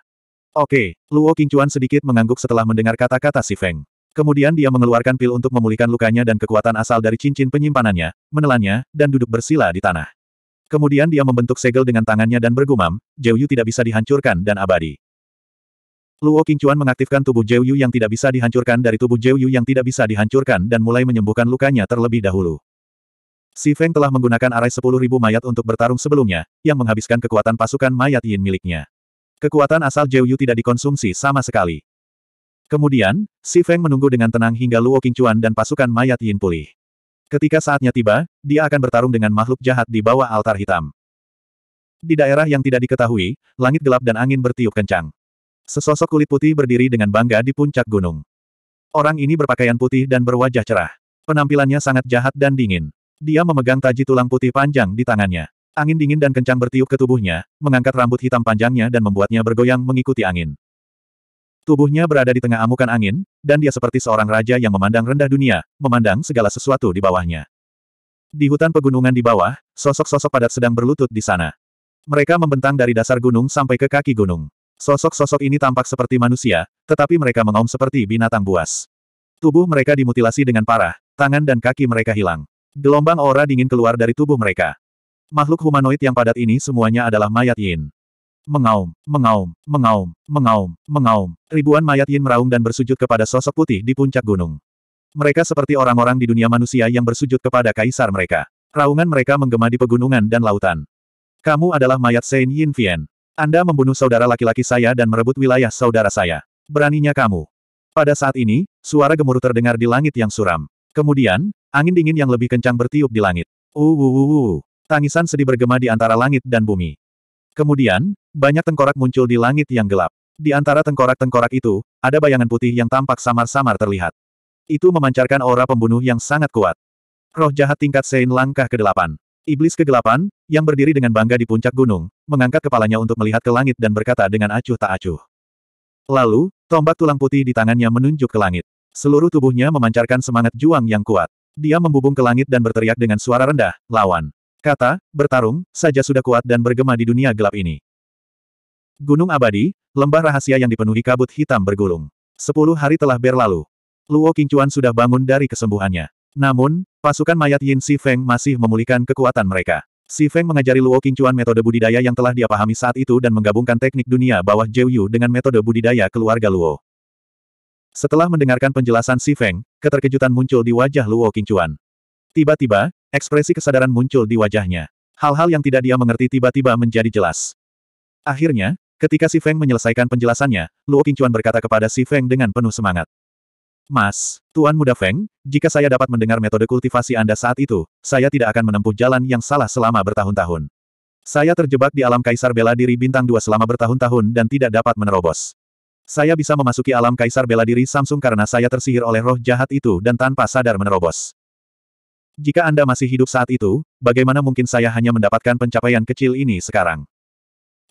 Oke, Luo Qingchuan sedikit mengangguk setelah mendengar kata-kata Si Feng. Kemudian dia mengeluarkan pil untuk memulihkan lukanya dan kekuatan asal dari cincin penyimpanannya, menelannya, dan duduk bersila di tanah. Kemudian dia membentuk segel dengan tangannya dan bergumam, Jiu Yu tidak bisa dihancurkan dan abadi. Luo Qingchuan mengaktifkan tubuh Zhou Yu yang tidak bisa dihancurkan dari tubuh Zhou Yu yang tidak bisa dihancurkan dan mulai menyembuhkan lukanya terlebih dahulu. Si Feng telah menggunakan arai ribu mayat untuk bertarung sebelumnya, yang menghabiskan kekuatan pasukan mayat Yin miliknya. Kekuatan asal Zhou Yu tidak dikonsumsi sama sekali. Kemudian, Si Feng menunggu dengan tenang hingga Luo Qingchuan dan pasukan mayat Yin pulih. Ketika saatnya tiba, dia akan bertarung dengan makhluk jahat di bawah altar hitam. Di daerah yang tidak diketahui, langit gelap dan angin bertiup kencang. Sesosok kulit putih berdiri dengan bangga di puncak gunung. Orang ini berpakaian putih dan berwajah cerah. Penampilannya sangat jahat dan dingin. Dia memegang taji tulang putih panjang di tangannya. Angin dingin dan kencang bertiup ke tubuhnya, mengangkat rambut hitam panjangnya dan membuatnya bergoyang mengikuti angin. Tubuhnya berada di tengah amukan angin, dan dia seperti seorang raja yang memandang rendah dunia, memandang segala sesuatu di bawahnya. Di hutan pegunungan di bawah, sosok-sosok padat sedang berlutut di sana. Mereka membentang dari dasar gunung sampai ke kaki gunung. Sosok-sosok ini tampak seperti manusia, tetapi mereka mengaum seperti binatang buas. Tubuh mereka dimutilasi dengan parah, tangan dan kaki mereka hilang. Gelombang aura dingin keluar dari tubuh mereka. Makhluk humanoid yang padat ini semuanya adalah mayat Yin. Mengaum, mengaum, mengaum, mengaum, mengaum. Ribuan mayat Yin meraung dan bersujud kepada sosok putih di puncak gunung. Mereka seperti orang-orang di dunia manusia yang bersujud kepada kaisar mereka. Raungan mereka menggema di pegunungan dan lautan. Kamu adalah mayat Saint Yin Vien. Anda membunuh saudara laki-laki saya dan merebut wilayah saudara saya. Beraninya kamu. Pada saat ini, suara gemuruh terdengar di langit yang suram. Kemudian, angin dingin yang lebih kencang bertiup di langit. Uwuwuwu. Uh, uh, uh, Tangisan sedih bergema di antara langit dan bumi. Kemudian, banyak tengkorak muncul di langit yang gelap. Di antara tengkorak-tengkorak itu, ada bayangan putih yang tampak samar-samar terlihat. Itu memancarkan aura pembunuh yang sangat kuat. Roh jahat tingkat Sein langkah ke-8. Iblis kegelapan, yang berdiri dengan bangga di puncak gunung, mengangkat kepalanya untuk melihat ke langit dan berkata dengan acuh tak acuh. Lalu, tombak tulang putih di tangannya menunjuk ke langit. Seluruh tubuhnya memancarkan semangat juang yang kuat. Dia membubung ke langit dan berteriak dengan suara rendah, lawan. Kata, bertarung, saja sudah kuat dan bergema di dunia gelap ini. Gunung abadi, lembah rahasia yang dipenuhi kabut hitam bergulung. Sepuluh hari telah berlalu. Luo Qingchuan sudah bangun dari kesembuhannya. Namun, pasukan mayat Yin Si Feng masih memulihkan kekuatan mereka. Si Feng mengajari Luo Qingchuan metode budidaya yang telah dia pahami saat itu dan menggabungkan teknik dunia bawah Zhou Yu dengan metode budidaya keluarga Luo. Setelah mendengarkan penjelasan Si Feng, keterkejutan muncul di wajah Luo Qingchuan. Tiba-tiba, ekspresi kesadaran muncul di wajahnya. Hal-hal yang tidak dia mengerti tiba-tiba menjadi jelas. Akhirnya, ketika Si Feng menyelesaikan penjelasannya, Luo Qingchuan berkata kepada Si Feng dengan penuh semangat. Mas, Tuan Muda Feng, jika saya dapat mendengar metode kultivasi Anda saat itu, saya tidak akan menempuh jalan yang salah selama bertahun-tahun. Saya terjebak di alam kaisar bela diri bintang dua selama bertahun-tahun dan tidak dapat menerobos. Saya bisa memasuki alam kaisar bela diri Samsung karena saya tersihir oleh roh jahat itu dan tanpa sadar menerobos. Jika Anda masih hidup saat itu, bagaimana mungkin saya hanya mendapatkan pencapaian kecil ini sekarang?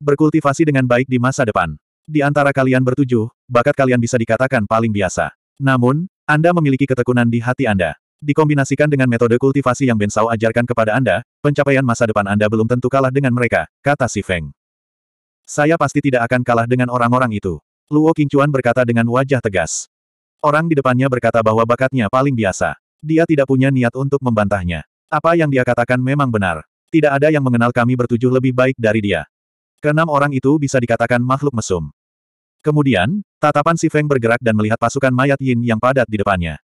Berkultivasi dengan baik di masa depan. Di antara kalian bertujuh, bakat kalian bisa dikatakan paling biasa. Namun, Anda memiliki ketekunan di hati Anda. Dikombinasikan dengan metode kultivasi yang Bensao ajarkan kepada Anda, pencapaian masa depan Anda belum tentu kalah dengan mereka, kata si Feng. Saya pasti tidak akan kalah dengan orang-orang itu. Luo Qingchuan berkata dengan wajah tegas. Orang di depannya berkata bahwa bakatnya paling biasa. Dia tidak punya niat untuk membantahnya. Apa yang dia katakan memang benar. Tidak ada yang mengenal kami bertujuh lebih baik dari dia. Kenam orang itu bisa dikatakan makhluk mesum. Kemudian, tatapan si Feng bergerak dan melihat pasukan mayat Yin yang padat di depannya.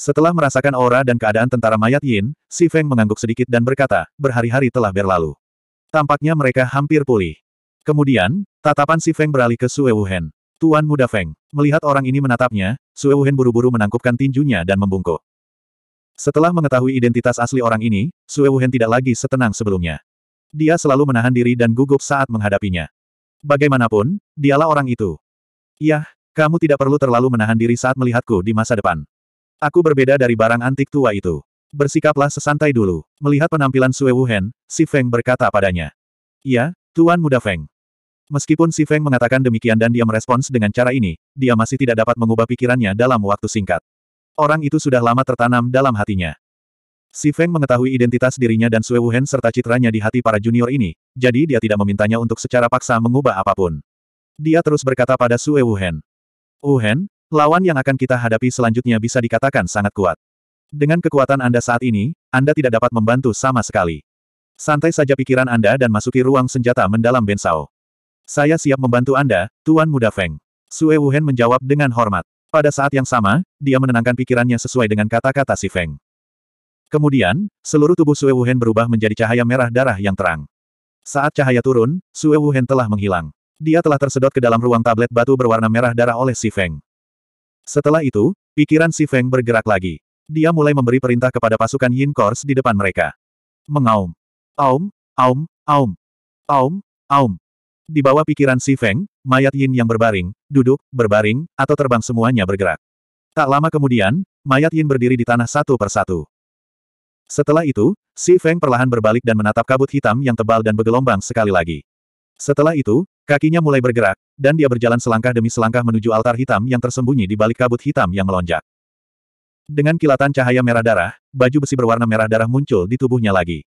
Setelah merasakan aura dan keadaan tentara mayat Yin, si Feng mengangguk sedikit dan berkata, berhari-hari telah berlalu. Tampaknya mereka hampir pulih. Kemudian, tatapan si Feng beralih ke Sue Wuhen. Tuan muda Feng, melihat orang ini menatapnya, Sue Wuhen buru-buru menangkupkan tinjunya dan membungkuk. Setelah mengetahui identitas asli orang ini, Sue Wuhen tidak lagi setenang sebelumnya. Dia selalu menahan diri dan gugup saat menghadapinya. Bagaimanapun, dialah orang itu. Yah, kamu tidak perlu terlalu menahan diri saat melihatku di masa depan. Aku berbeda dari barang antik tua itu. Bersikaplah sesantai dulu. Melihat penampilan Sue Wuhen, si Feng berkata padanya. Ya, Tuan Muda Feng. Meskipun si Feng mengatakan demikian dan dia merespons dengan cara ini, dia masih tidak dapat mengubah pikirannya dalam waktu singkat. Orang itu sudah lama tertanam dalam hatinya. Si Feng mengetahui identitas dirinya dan Sue Wuhen serta citranya di hati para junior ini, jadi dia tidak memintanya untuk secara paksa mengubah apapun. Dia terus berkata pada Sue Wuhen. Wuhan, lawan yang akan kita hadapi selanjutnya bisa dikatakan sangat kuat. Dengan kekuatan Anda saat ini, Anda tidak dapat membantu sama sekali. Santai saja pikiran Anda dan masuki ruang senjata mendalam Bensao. Saya siap membantu Anda, Tuan Muda Feng. Sue Wuhen menjawab dengan hormat. Pada saat yang sama, dia menenangkan pikirannya sesuai dengan kata-kata si Feng. Kemudian, seluruh tubuh Sue Wuhen berubah menjadi cahaya merah darah yang terang. Saat cahaya turun, Sue Wuhen telah menghilang dia telah tersedot ke dalam ruang tablet batu berwarna merah darah oleh Si Feng. Setelah itu, pikiran Si Feng bergerak lagi. Dia mulai memberi perintah kepada pasukan Yin Kors di depan mereka. Mengaum. Aum, aum, aum. Aum, aum. Di bawah pikiran Si Feng, mayat Yin yang berbaring, duduk, berbaring, atau terbang semuanya bergerak. Tak lama kemudian, mayat Yin berdiri di tanah satu persatu. Setelah itu, Si Feng perlahan berbalik dan menatap kabut hitam yang tebal dan bergelombang sekali lagi. Setelah itu, kakinya mulai bergerak, dan dia berjalan selangkah demi selangkah menuju altar hitam yang tersembunyi di balik kabut hitam yang melonjak. Dengan kilatan cahaya merah darah, baju besi berwarna merah darah muncul di tubuhnya lagi.